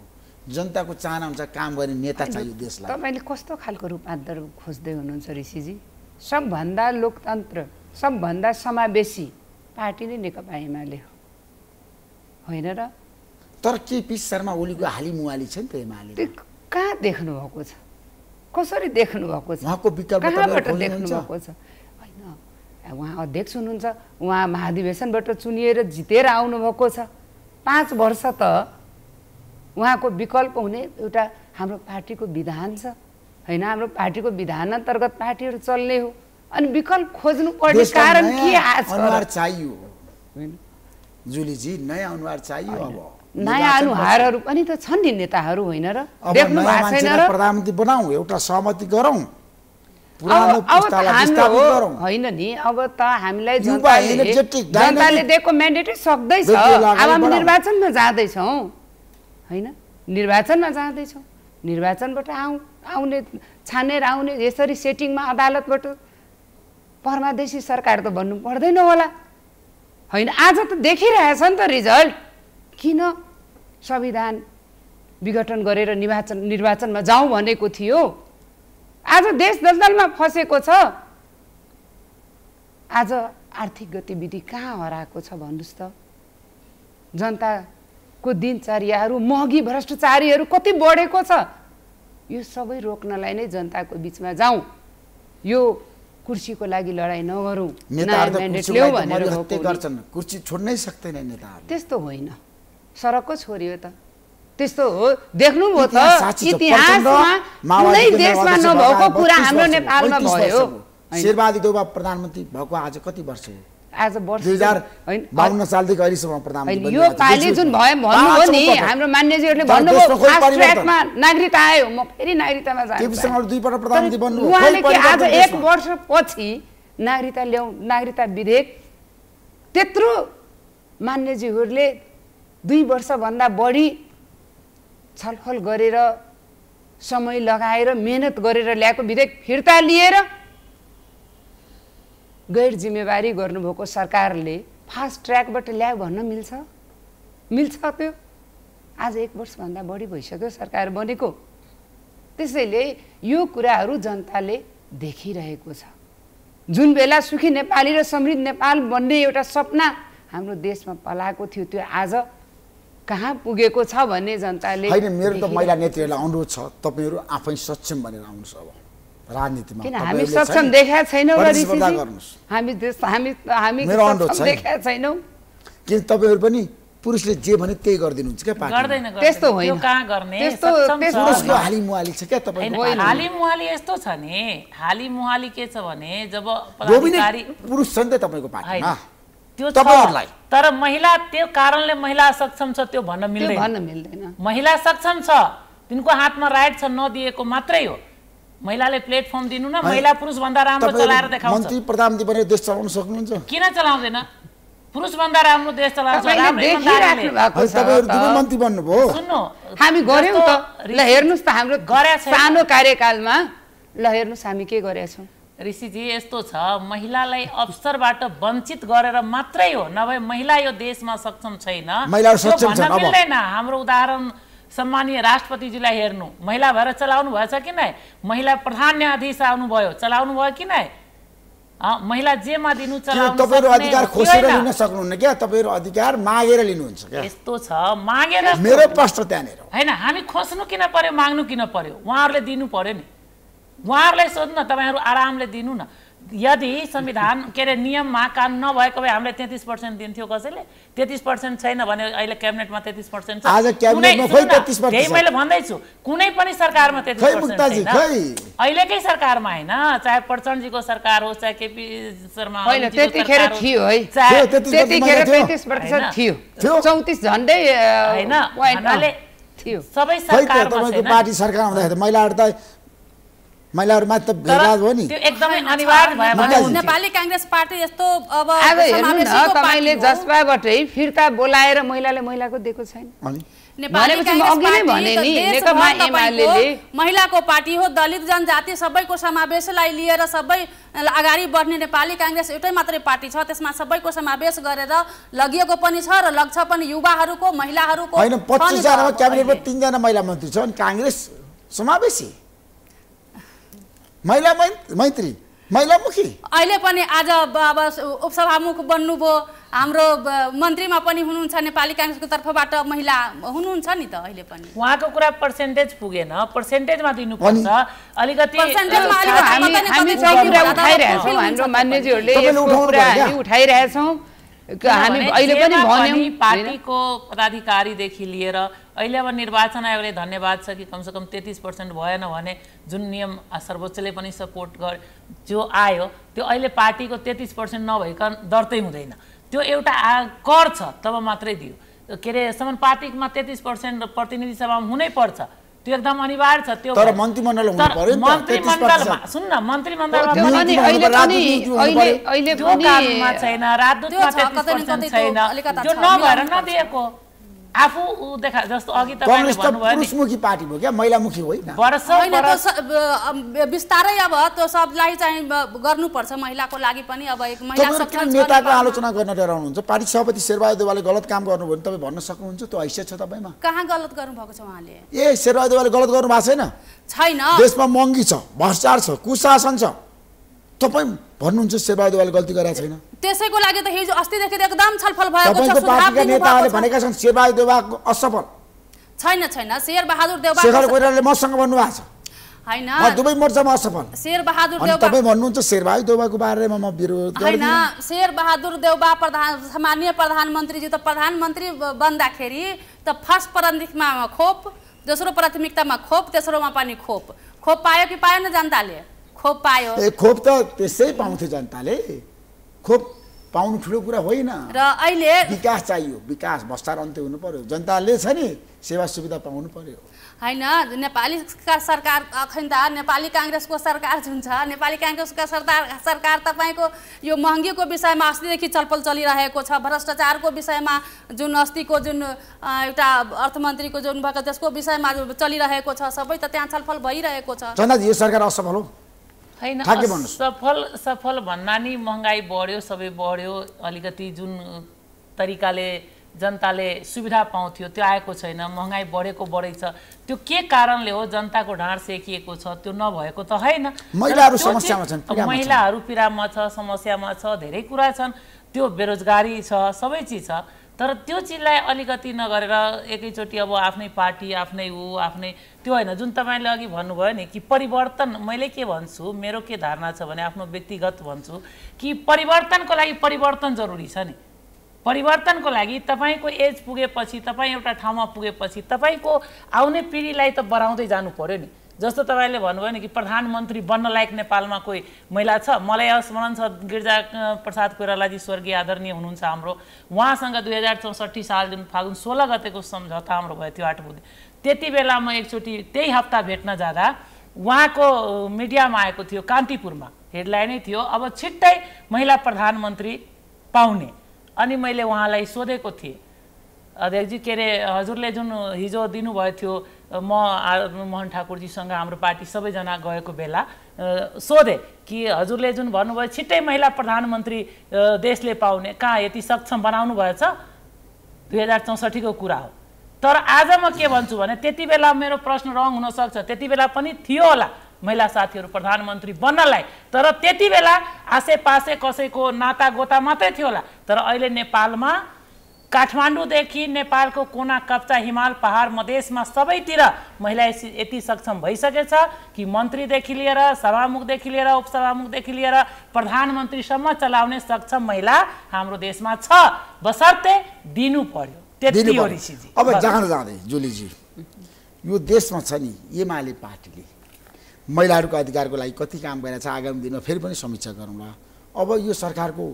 जनताको चाहना हुन्छ काम गर्ने नेता चाहियो देशलाई तपाईँले कस्तो खालको रूपान्तर खोज्दै हुनुहुन्छ ऋषिजी सबभन्दा लोकतन्त्र सबभन्दा समावेशी पार्टी नै नेकपा एमाले होइन र तर के केपी शर्मा ओलीको हाली मुहाली छ नि त एमाले कहाँ देख्नु भएको छ कसरी देख्नु छ उहाँको विकल्प देख्नु भएको छ होइन उहाँ अध्यक्ष हुनुहुन्छ उहाँ महाधिवेशनबाट चुनिएर जितेर आउनुभएको छ पाँच वर्ष त उहाँको विकल्प हुने एउटा हाम्रो पार्टीको विधान छ होइन हाम्रो पार्टीको विधान अन्तर्गत पार्टीहरू चल्ने हो अनि विकल्प खोज्नु पर्ने कारण के अनुहार चाहियो जुलीजी नयाँ अनुहार चाहियो अब नयाँ अनुहारहरू पनि त छन् नि नेताहरू होइन र देख्नु भएको छैन प्रधानमन्त्री बनाऊ एउटा सहमति गरौँ होइन नि अब त हामीलाई जनताले दिएको म्यान्डेटै सक्दैछ हामी निर्वाचनमा जाँदैछौँ होइन निर्वाचनमा जाँदैछौँ निर्वाचनबाट आउँ आउने छानेर आउने यसरी सेटिङमा अदालतबाट परमादेशी सरकार त भन्नु पर्दैन होला होइन आज त देखिरहेछ नि त रिजल्ट किन संविधान विघटन गरेर निर्वाचन निर्वाचनमा जाउँ भनेको थियो आज देश दलदलमा फसेको छ आज आर्थिक गतिविधि कहाँ हराएको छ भन्नुहोस् त जनताको दिनचर्याहरू महँगी भ्रष्टाचारीहरू कति बढेको छ यो सबै रोक्नलाई नै जनताको बिचमा जाउँ यो कुर्सीको लागि लडाइँ नगरौँ भनेर कुर्सी छोड्नै सक्दैन नेताहरू त्यस्तो होइन सरको छोरी हो त त्यस्तो हो देख्नुभयो त इतिहासमा कुनै देशमा नभएको कुरा हाम्रो नेपालमा भयो शेरबहादुर देउबा प्रधानमन्त्री भएको आज कति वर्ष हो आज वर्ष दुई हजार बाहन्न सालदेखि अहिलेसम्म प्रधानमन्त्री यो पालि जुन भयो भन्नुभयो नि हाम्रो मान्यजीहरूले भन्नुभयो फास्ट ट्र्याकमा नागरिकता आयो म फेरि नागरिकतामा जान्छु दुईपल्ट प्रधानमन्त्री बन्नु उहाँले कि आज एक वर्षपछि नागरिकता ल्याउ नागरिकता विधेयक त्यत्रो मान्यजीहरूले दुई वर्षभन्दा बढी छलफल गरेर समय लगाएर मेहनत गरेर ल्याएको विधेयक फिर्ता लिएर गैर जिम्मेवारी गर्नुभएको सरकारले फास्ट ट्र्याकबाट ल्यायो भन्न मिल्छ मिल्छ त्यो आज एक वर्षभन्दा बढी भइसक्यो सरकार बनेको त्यसैले यो कुराहरू जनताले देखिरहेको छ जुन बेला सुखी नेपाली र समृद्ध नेपाल बन्ने एउटा सपना हाम्रो देशमा पलाएको थियो त्यो आज कहाँ पुगेको छ भन्ने जनताले होइन मेरो त महिला नेत्रीहरूलाई अनुरोध छ तपाईँहरू आफै सक्षम भनेर आउनुहोस् अब राजनीतिमा किन हामी सक्षम देखाएको छैनौँ हामी हामी हामी मेरो अनुरोध देखाएको छैनौँ किन तपाईँहरू पनि पुरुषले जे भने त्यही गरिदिनुहुन्छ क्या गर्दैन त्यस्तो होइन कहाँ गर्ने पुरुषको हाली मुहाली छ क्या तपाईँ हाली मुहाली यस्तो छ नि हाली मुहाली के छ भने जब पुरुष छ नि त तपाईँको पार्टीमा त्यो तपाईँहरूलाई तर महिला त्यो कारणले महिला सक्षम छ त्यो भन्न मिल्दैन भन्न मिल्दैन महिला सक्षम छ तिनको हातमा राइट छ नदिएको मात्रै हो महिलाले प्लेटफर्म दिनु न महिला पुरुषभन्दा राम्रो चलाएर देखाउँछ मन्त्री प्रधानजी पनि देश चलाउन सक्नुहुन्छ किन चलाउँदैन पुरुषभन्दा राम्रो देश चलाउँछ मन्त्री हामी गऱ्यौँ त ल हेर्नुहोस् त हाम्रो सानो कार्यकालमा ल हेर्नुहोस् हामी के गरेका छौँ ऋषिजी यस्तो छ महिलालाई अवसरबाट वञ्चित गरेर मात्रै हो नभए महिला यो देशमा सक्षम छैन मिल्दैन हाम्रो उदाहरण सम्मानीय राष्ट्रपतिजीलाई हेर्नु महिला भएर चलाउनु भएछ कि नै महिला प्रधान न्यायाधीश आउनुभयो चलाउनु भयो कि नै महिला जेमा दिनु तपाईँहरू अधिकार खोसेर लिन सक्नुहुन्न क्या तपाईँहरू अधिकार मागेर लिनुहुन्छ यस्तो छ मागेर मेरो प्रश्न त्यहाँनिर होइन हामी खोज्नु किन पर्यो माग्नु किन पर्यो उहाँहरूले दिनु पर्यो नि उहाँहरूलाई सोध्नु न तपाईँहरू आरामले दिनु न यदि संविधान के अरे नियममा कानुन नभएको भए हामीलाई तेत्तिस पर्सेन्ट दिन्थ्यो कसैले तेत्तिस पर्सेन्ट छैन भने अहिले क्याबिनेटमा तेत्तिस पर्सेन्ट त्यही मैले भन्दैछु कुनै पनि सरकारमा तेत्तिस पर्सेन्ट अहिलेकै सरकारमा होइन चाहे प्रचण्डजीको सरकार होस् चाहे केपी शर्मा होइन सबै सरकारमा महिलाहरूमाथि त भेदभाव हो नि एकदमै अनिवार्य नेपाली काङ्ग्रेस पार्टी यस्तो अब हेर्नु न तपाईँले जसपाबाटै फिर्ता बोलाएर महिलाले महिलाको दिएको छैन महिलाको पार्टी हो दलित जनजाति सबैको समावेशलाई लिएर सबै अगाडि बढ्ने नेपाली काङ्ग्रेस एउटै मात्रै पार्टी छ त्यसमा सबैको समावेश गरेर लगिएको पनि छ र लग्छ पनि युवाहरूको महिलाहरूको होइन पच्चिसजना क्याबिनेटमा तिनजना महिला मन्त्री छन् काङ्ग्रेस समावेशी महिला मैत्री महिलामुखी अहिले पनि आज अब उपसभामुख बन्नुभयो हाम्रो मन्त्रीमा पनि हुनुहुन्छ नेपाली काङ्ग्रेसको तर्फबाट महिला हुनुहुन्छ नि त अहिले पनि उहाँको कुरा पर्सेन्टेज पुगेन पर्सेन्टेजमा दिनुपर्छ अलिकति उठाइरहेछौँ हामी अहिले पनि भन्यौँ पार्टीको पदाधिकारीदेखि लिएर अहिले अब निर्वाचन आयोगले धन्यवाद छ कि कमसेकम तेत्तिस पर्सेन्ट भएन भने जुन नियम सर्वोच्चले पनि सपोर्ट गर जो आयो त्यो अहिले पार्टीको तेत्तिस पर्सेन्ट नभइकन दर्तै हुँदैन त्यो एउटा कर छ तब मात्रै दियो के अरे पार्टीमा तेत्तिस पर्सेन्ट प्रतिनिधि सभामा हुनै पर्छ त्यो एकदम अनिवार्य छ त्यो तर मन्त्रीमण्डल मन्त्रीमण्डलमा सुन्न मन्त्रीमण्डलमा छैन राजदूतमा छैन जो नभएर नदिएको आफू देखा जस्तो अघि पुरुषमुखी पार्टी भयो क्या महिलामुखी होइन बिस्तारै अब त्यो सबलाई चाहिँ गर्नुपर्छ महिलाको लागि पनि अब एक महिला किन नेताको आलोचना गर्न डराउनुहुन्छ पार्टी सभापति शेरबहादुरले गलत काम गर्नुभयो भने तपाईँ भन्न सक्नुहुन्छ त्यो हैसियत छ तपाईँमा कहाँ गलत गर्नुभएको छ उहाँले ए शेरबहादुरले गलत गर्नु भएको छैन छैन देशमा महँगी छ भ्रष्टाचार छ कुशासन छ तपाईँ भन्नुहुन्छ सेवायतवाले गल्ती गरेका छैन त्यसैको लागि त हिजो अस्तिदेखि एकदम छलफल भएको छ पार्टीका नेताहरूले भनेका छन् सेवायतवाको असफल छैन छैन शेर बहादुर देवबा शेखर कोइरालाले मसँग भन्नुभएको छ होइन दुवै मोर्चामा असफल शेर बहादुर देवबा तपाईँ भन्नुहुन्छ शेरबहादुर देउबाको बारेमा म विरोध होइन शेर बहादुर देउबा प्रधान माननीय प्रधानमन्त्रीजी त प्रधानमन्त्री बन्दाखेरि त फर्स्ट प्राथमिकमा खोप दोस्रो प्राथमिकतामा खोप तेस्रोमा पनि खोप खोप पायो कि पाएन जनताले खोप पायो ए खोप त त्यसै पाउँथ्यो जनताले खोप पाउनु ठुलो कुरा होइन र अहिले विकास चाहियो विकास भ्रष्टार अन्त्य हुनु पर्यो जनताले छ नि सेवा सुविधा पाउनु पर्यो होइन नेपाली सरकार अखन त नेपाली काङ्ग्रेसको सरकार जुन छ नेपाली काङ्ग्रेसका सरकार सरकार तपाईँको यो महँगीको विषयमा अस्तिदेखि छलफल चलिरहेको छ भ्रष्टाचारको विषयमा जुन अस्तिको जुन एउटा अर्थमन्त्रीको जुन भएको त्यसको विषयमा चलिरहेको छ सबै त त्यहाँ छलफल भइरहेको छ जनता यो सरकार असफल हो होइन सफल सफल भन्दा नि महँगाई बढ्यो सबै बढ्यो अलिकति जुन तरिकाले जनताले सुविधा पाउँथ्यो त्यो आएको छैन महँगाई बढेको बढेको छ त्यो के कारणले हो जनताको ढाँड सेकिएको छ त्यो नभएको त होइन महिलाहरू पीडामा छ समस्यामा छ धेरै कुरा छन् त्यो बेरोजगारी छ सबै चिज छ तर त्यो चिजलाई अलिकति नगरेर एकैचोटि अब आफ्नै पार्टी आफ्नै ऊ आफ्नै त्यो होइन जुन तपाईँले अघि भन्नुभयो नि कि परिवर्तन मैले के भन्छु मेरो के धारणा छ भने आफ्नो व्यक्तिगत भन्छु कि परिवर्तनको लागि परिवर्तन जरुरी छ नि परिवर्तनको लागि तपाईँको एज पुगेपछि तपाईँ एउटा ठाउँमा पुगेपछि तपाईँको आउने पिँढीलाई त बढाउँदै जानु पऱ्यो नि जस्तो तपाईँले भन्नुभयो नि कि प्रधानमन्त्री बन्न लायक नेपालमा कोही महिला छ मलाई स्मरण छ गिर्जा प्रसाद कोइरालाजी स्वर्गीय आदरणीय हुनुहुन्छ हाम्रो उहाँसँग दुई हजार चौसठी साल जुन फागुन सोह्र गतेको सम्झौता हाम्रो भयो त्यो आठ बुधे त्यति बेला म एकचोटि त्यही हप्ता भेट्न जाँदा उहाँको मिडियामा आएको थियो कान्तिपुरमा हेडलाइनै थियो अब छिट्टै महिला प्रधानमन्त्री पाउने अनि मैले उहाँलाई सोधेको थिएँ अध्यक्षजी के अरे हजुरले जुन हिजो दिनुभएको थियो म मोहन ठाकुरजीसँग हाम्रो पार्टी सबैजना गएको बेला सोधेँ कि हजुरले जुन भन्नुभयो छिट्टै महिला प्रधानमन्त्री देशले पाउने कहाँ यति सक्षम बनाउनु भएछ दुई हजार चौसठीको कुरा हो तर आज म के भन्छु भने त्यति बेला मेरो प्रश्न रङ हुनसक्छ त्यति बेला पनि थियो होला महिला साथीहरू प्रधानमन्त्री बन्नलाई तर त्यति बेला आसे पासे कसैको नाता गोता मात्रै थियो होला तर अहिले नेपालमा काठमाडौँदेखि नेपालको कोना कप्चा हिमाल पहाड मधेसमा सबैतिर महिला यति सक्षम भइसकेछ कि मन्त्रीदेखि लिएर सभामुखदेखि लिएर उपसभामुखदेखि लिएर प्रधानमन्त्रीसम्म चलाउने सक्षम महिला हाम्रो देशमा छ बसर्ते दिनु पर्यो त्यति हो अब जहाँ जाँदै जुलीजी यो देशमा छ नि एमाले पार्टीले महिलाहरूको अधिकारको लागि कति काम गरेछ आगामी दिनमा फेरि पनि समीक्षा गरौँला अब यो सरकारको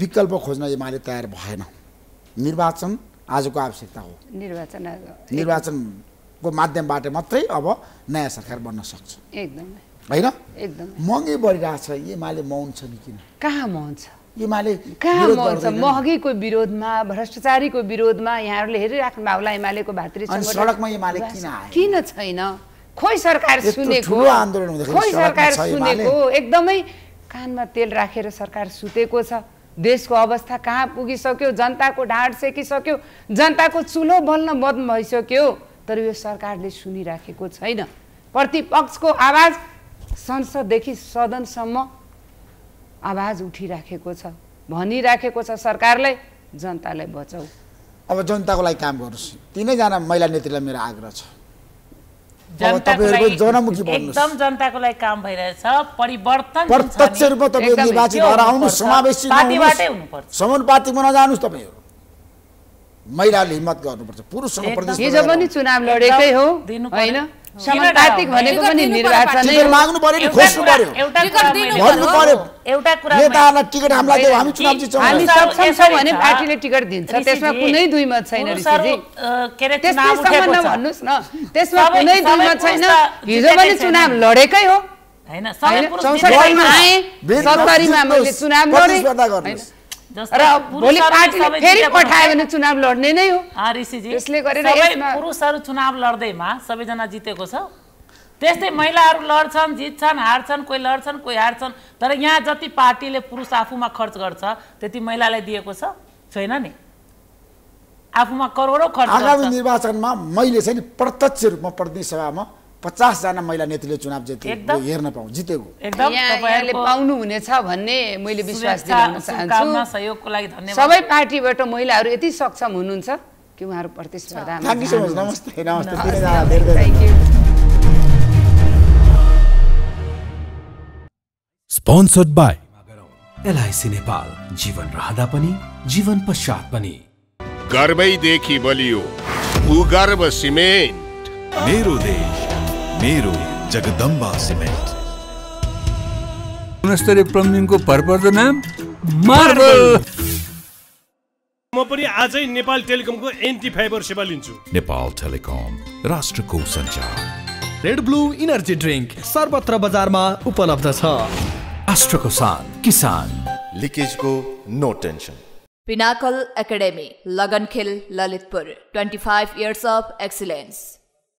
विकल्प खोज्न एमाले तयार भएन निर्वाचन आजको आवश्यकता हो निर्वाचन निर्वाचनको माध्यमबाट मात्रै अब नयाँ सरकार बन्न सक्छ एकदमै होइन एकदम महँगै बढिरहेछ एमाले मौन छ नि किन कहाँ मौन छ एमाले कहाँ मौन छ महँगीको विरोधमा भ्रष्टाचारीको विरोधमा यहाँहरूले हेरिराख्नु भएको होला एमालेको भातृ सडकमा एमाले किन किन छैन खोइ सरकार सुनेको आन्दोलन खोइ सरकार सुनेको एकदमै कानमा तेल राखेर सरकार सुतेको छ देशको अवस्था कहाँ पुगिसक्यो जनताको ढाड सेकिसक्यो जनताको चुलो बल्न बन्द भइसक्यो तर यो सरकारले सुनिराखेको छैन प्रतिपक्षको आवाज संसददेखि सदनसम्म आवाज उठिराखेको छ भनिराखेको छ सरकारलाई जनतालाई बचाऊ अब जनताको लागि काम गर्नुहोस् तिनैजना महिला नेत्रीलाई मेरो आग्रह छ जनमुखी एकदम जनताको लागि काम भइरहेछ परिवर्तन प्रत्यक्ष रूपमा तपाईँहरू निर्वाचित भएर आउनु समावेशी समानुपातिक बना जानुहोस् तपाईँहरू महिलाले हिम्मत गर्नुपर्छ पुरुषसँग हिजो पनि चुनाव लडेकै हो होइन समतातिक भनेको पनि निर्वाचनै माग्नु पर्यो नि खोज्नु पर्यो भन्नु पर्यो एउटा कुरा नेताहरूलाई टिकट हामीलाई देऊ हामी चुनाव जित्छौँ हामी सक्षम छौँ भने पार्टीले टिकट दिन्छ त्यसमा कुनै दुई मत छैन ऋषिजी त्यसमै सम्बन्ध भन्नुहोस् न त्यसमा कुनै दुई मत छैन हिजो पनि चुनाव लडेकै हो होइन चौसठीमा आएँ सत्तरीमा मैले चुनाव लडेँ भोलि पार्टीले फेरि पठायो भने चुनाव लड्ने नै हो यसले गरेर पुरुषहरू चुनाव लड्दैमा सबैजना जितेको छ त्यस्तै महिलाहरू लड्छन् जित्छन् हार्छन् कोही लड्छन् कोही हार्छन् तर यहाँ जति पार्टीले पुरुष आफूमा खर्च गर्छ त्यति महिलालाई दिएको छ छैन नि आफूमा करोडौँ खर्च आगामी निर्वाचनमा मैले चाहिँ प्रत्यक्ष रूपमा प्रतिनिधि सभामा पचासजना महिला नेत्रीले चुनाव जितेको हेर्न पाउँ जितेको पाउनु हुनेछ भन्ने मैले विश्वास दिलाउन चाहन्छु सबै पार्टीबाट महिलाहरू यति सक्षम हुनुहुन्छ कि उहाँहरू प्रतिस्पर्धा नमस्ते नमस्ते स्पोन्सर्ड बाई एलआइसी नेपाल जीवन रहँदा पनि जीवन पश्चात पनि गर्वैदेखि बलियो भूगर्भ सिमेन्ट मेरो देश मेरो जगदम्बा सिमेन्ट गुणस्तरीय प्लम्बिङको भरपर्दो नाम मार्बल म पनि आजै नेपाल टेलिकमको एन्टी फाइबर सेवा लिन्छु नेपाल टेलिकम राष्ट्रको सञ्चार रेड ब्लू इनर्जी ड्रिंक सर्वत्र बजारमा उपलब्ध छ राष्ट्रको शान किसान लिकेजको no tension Pinnacle Academy, Lagankhil, Lalitpur 25 years of excellence.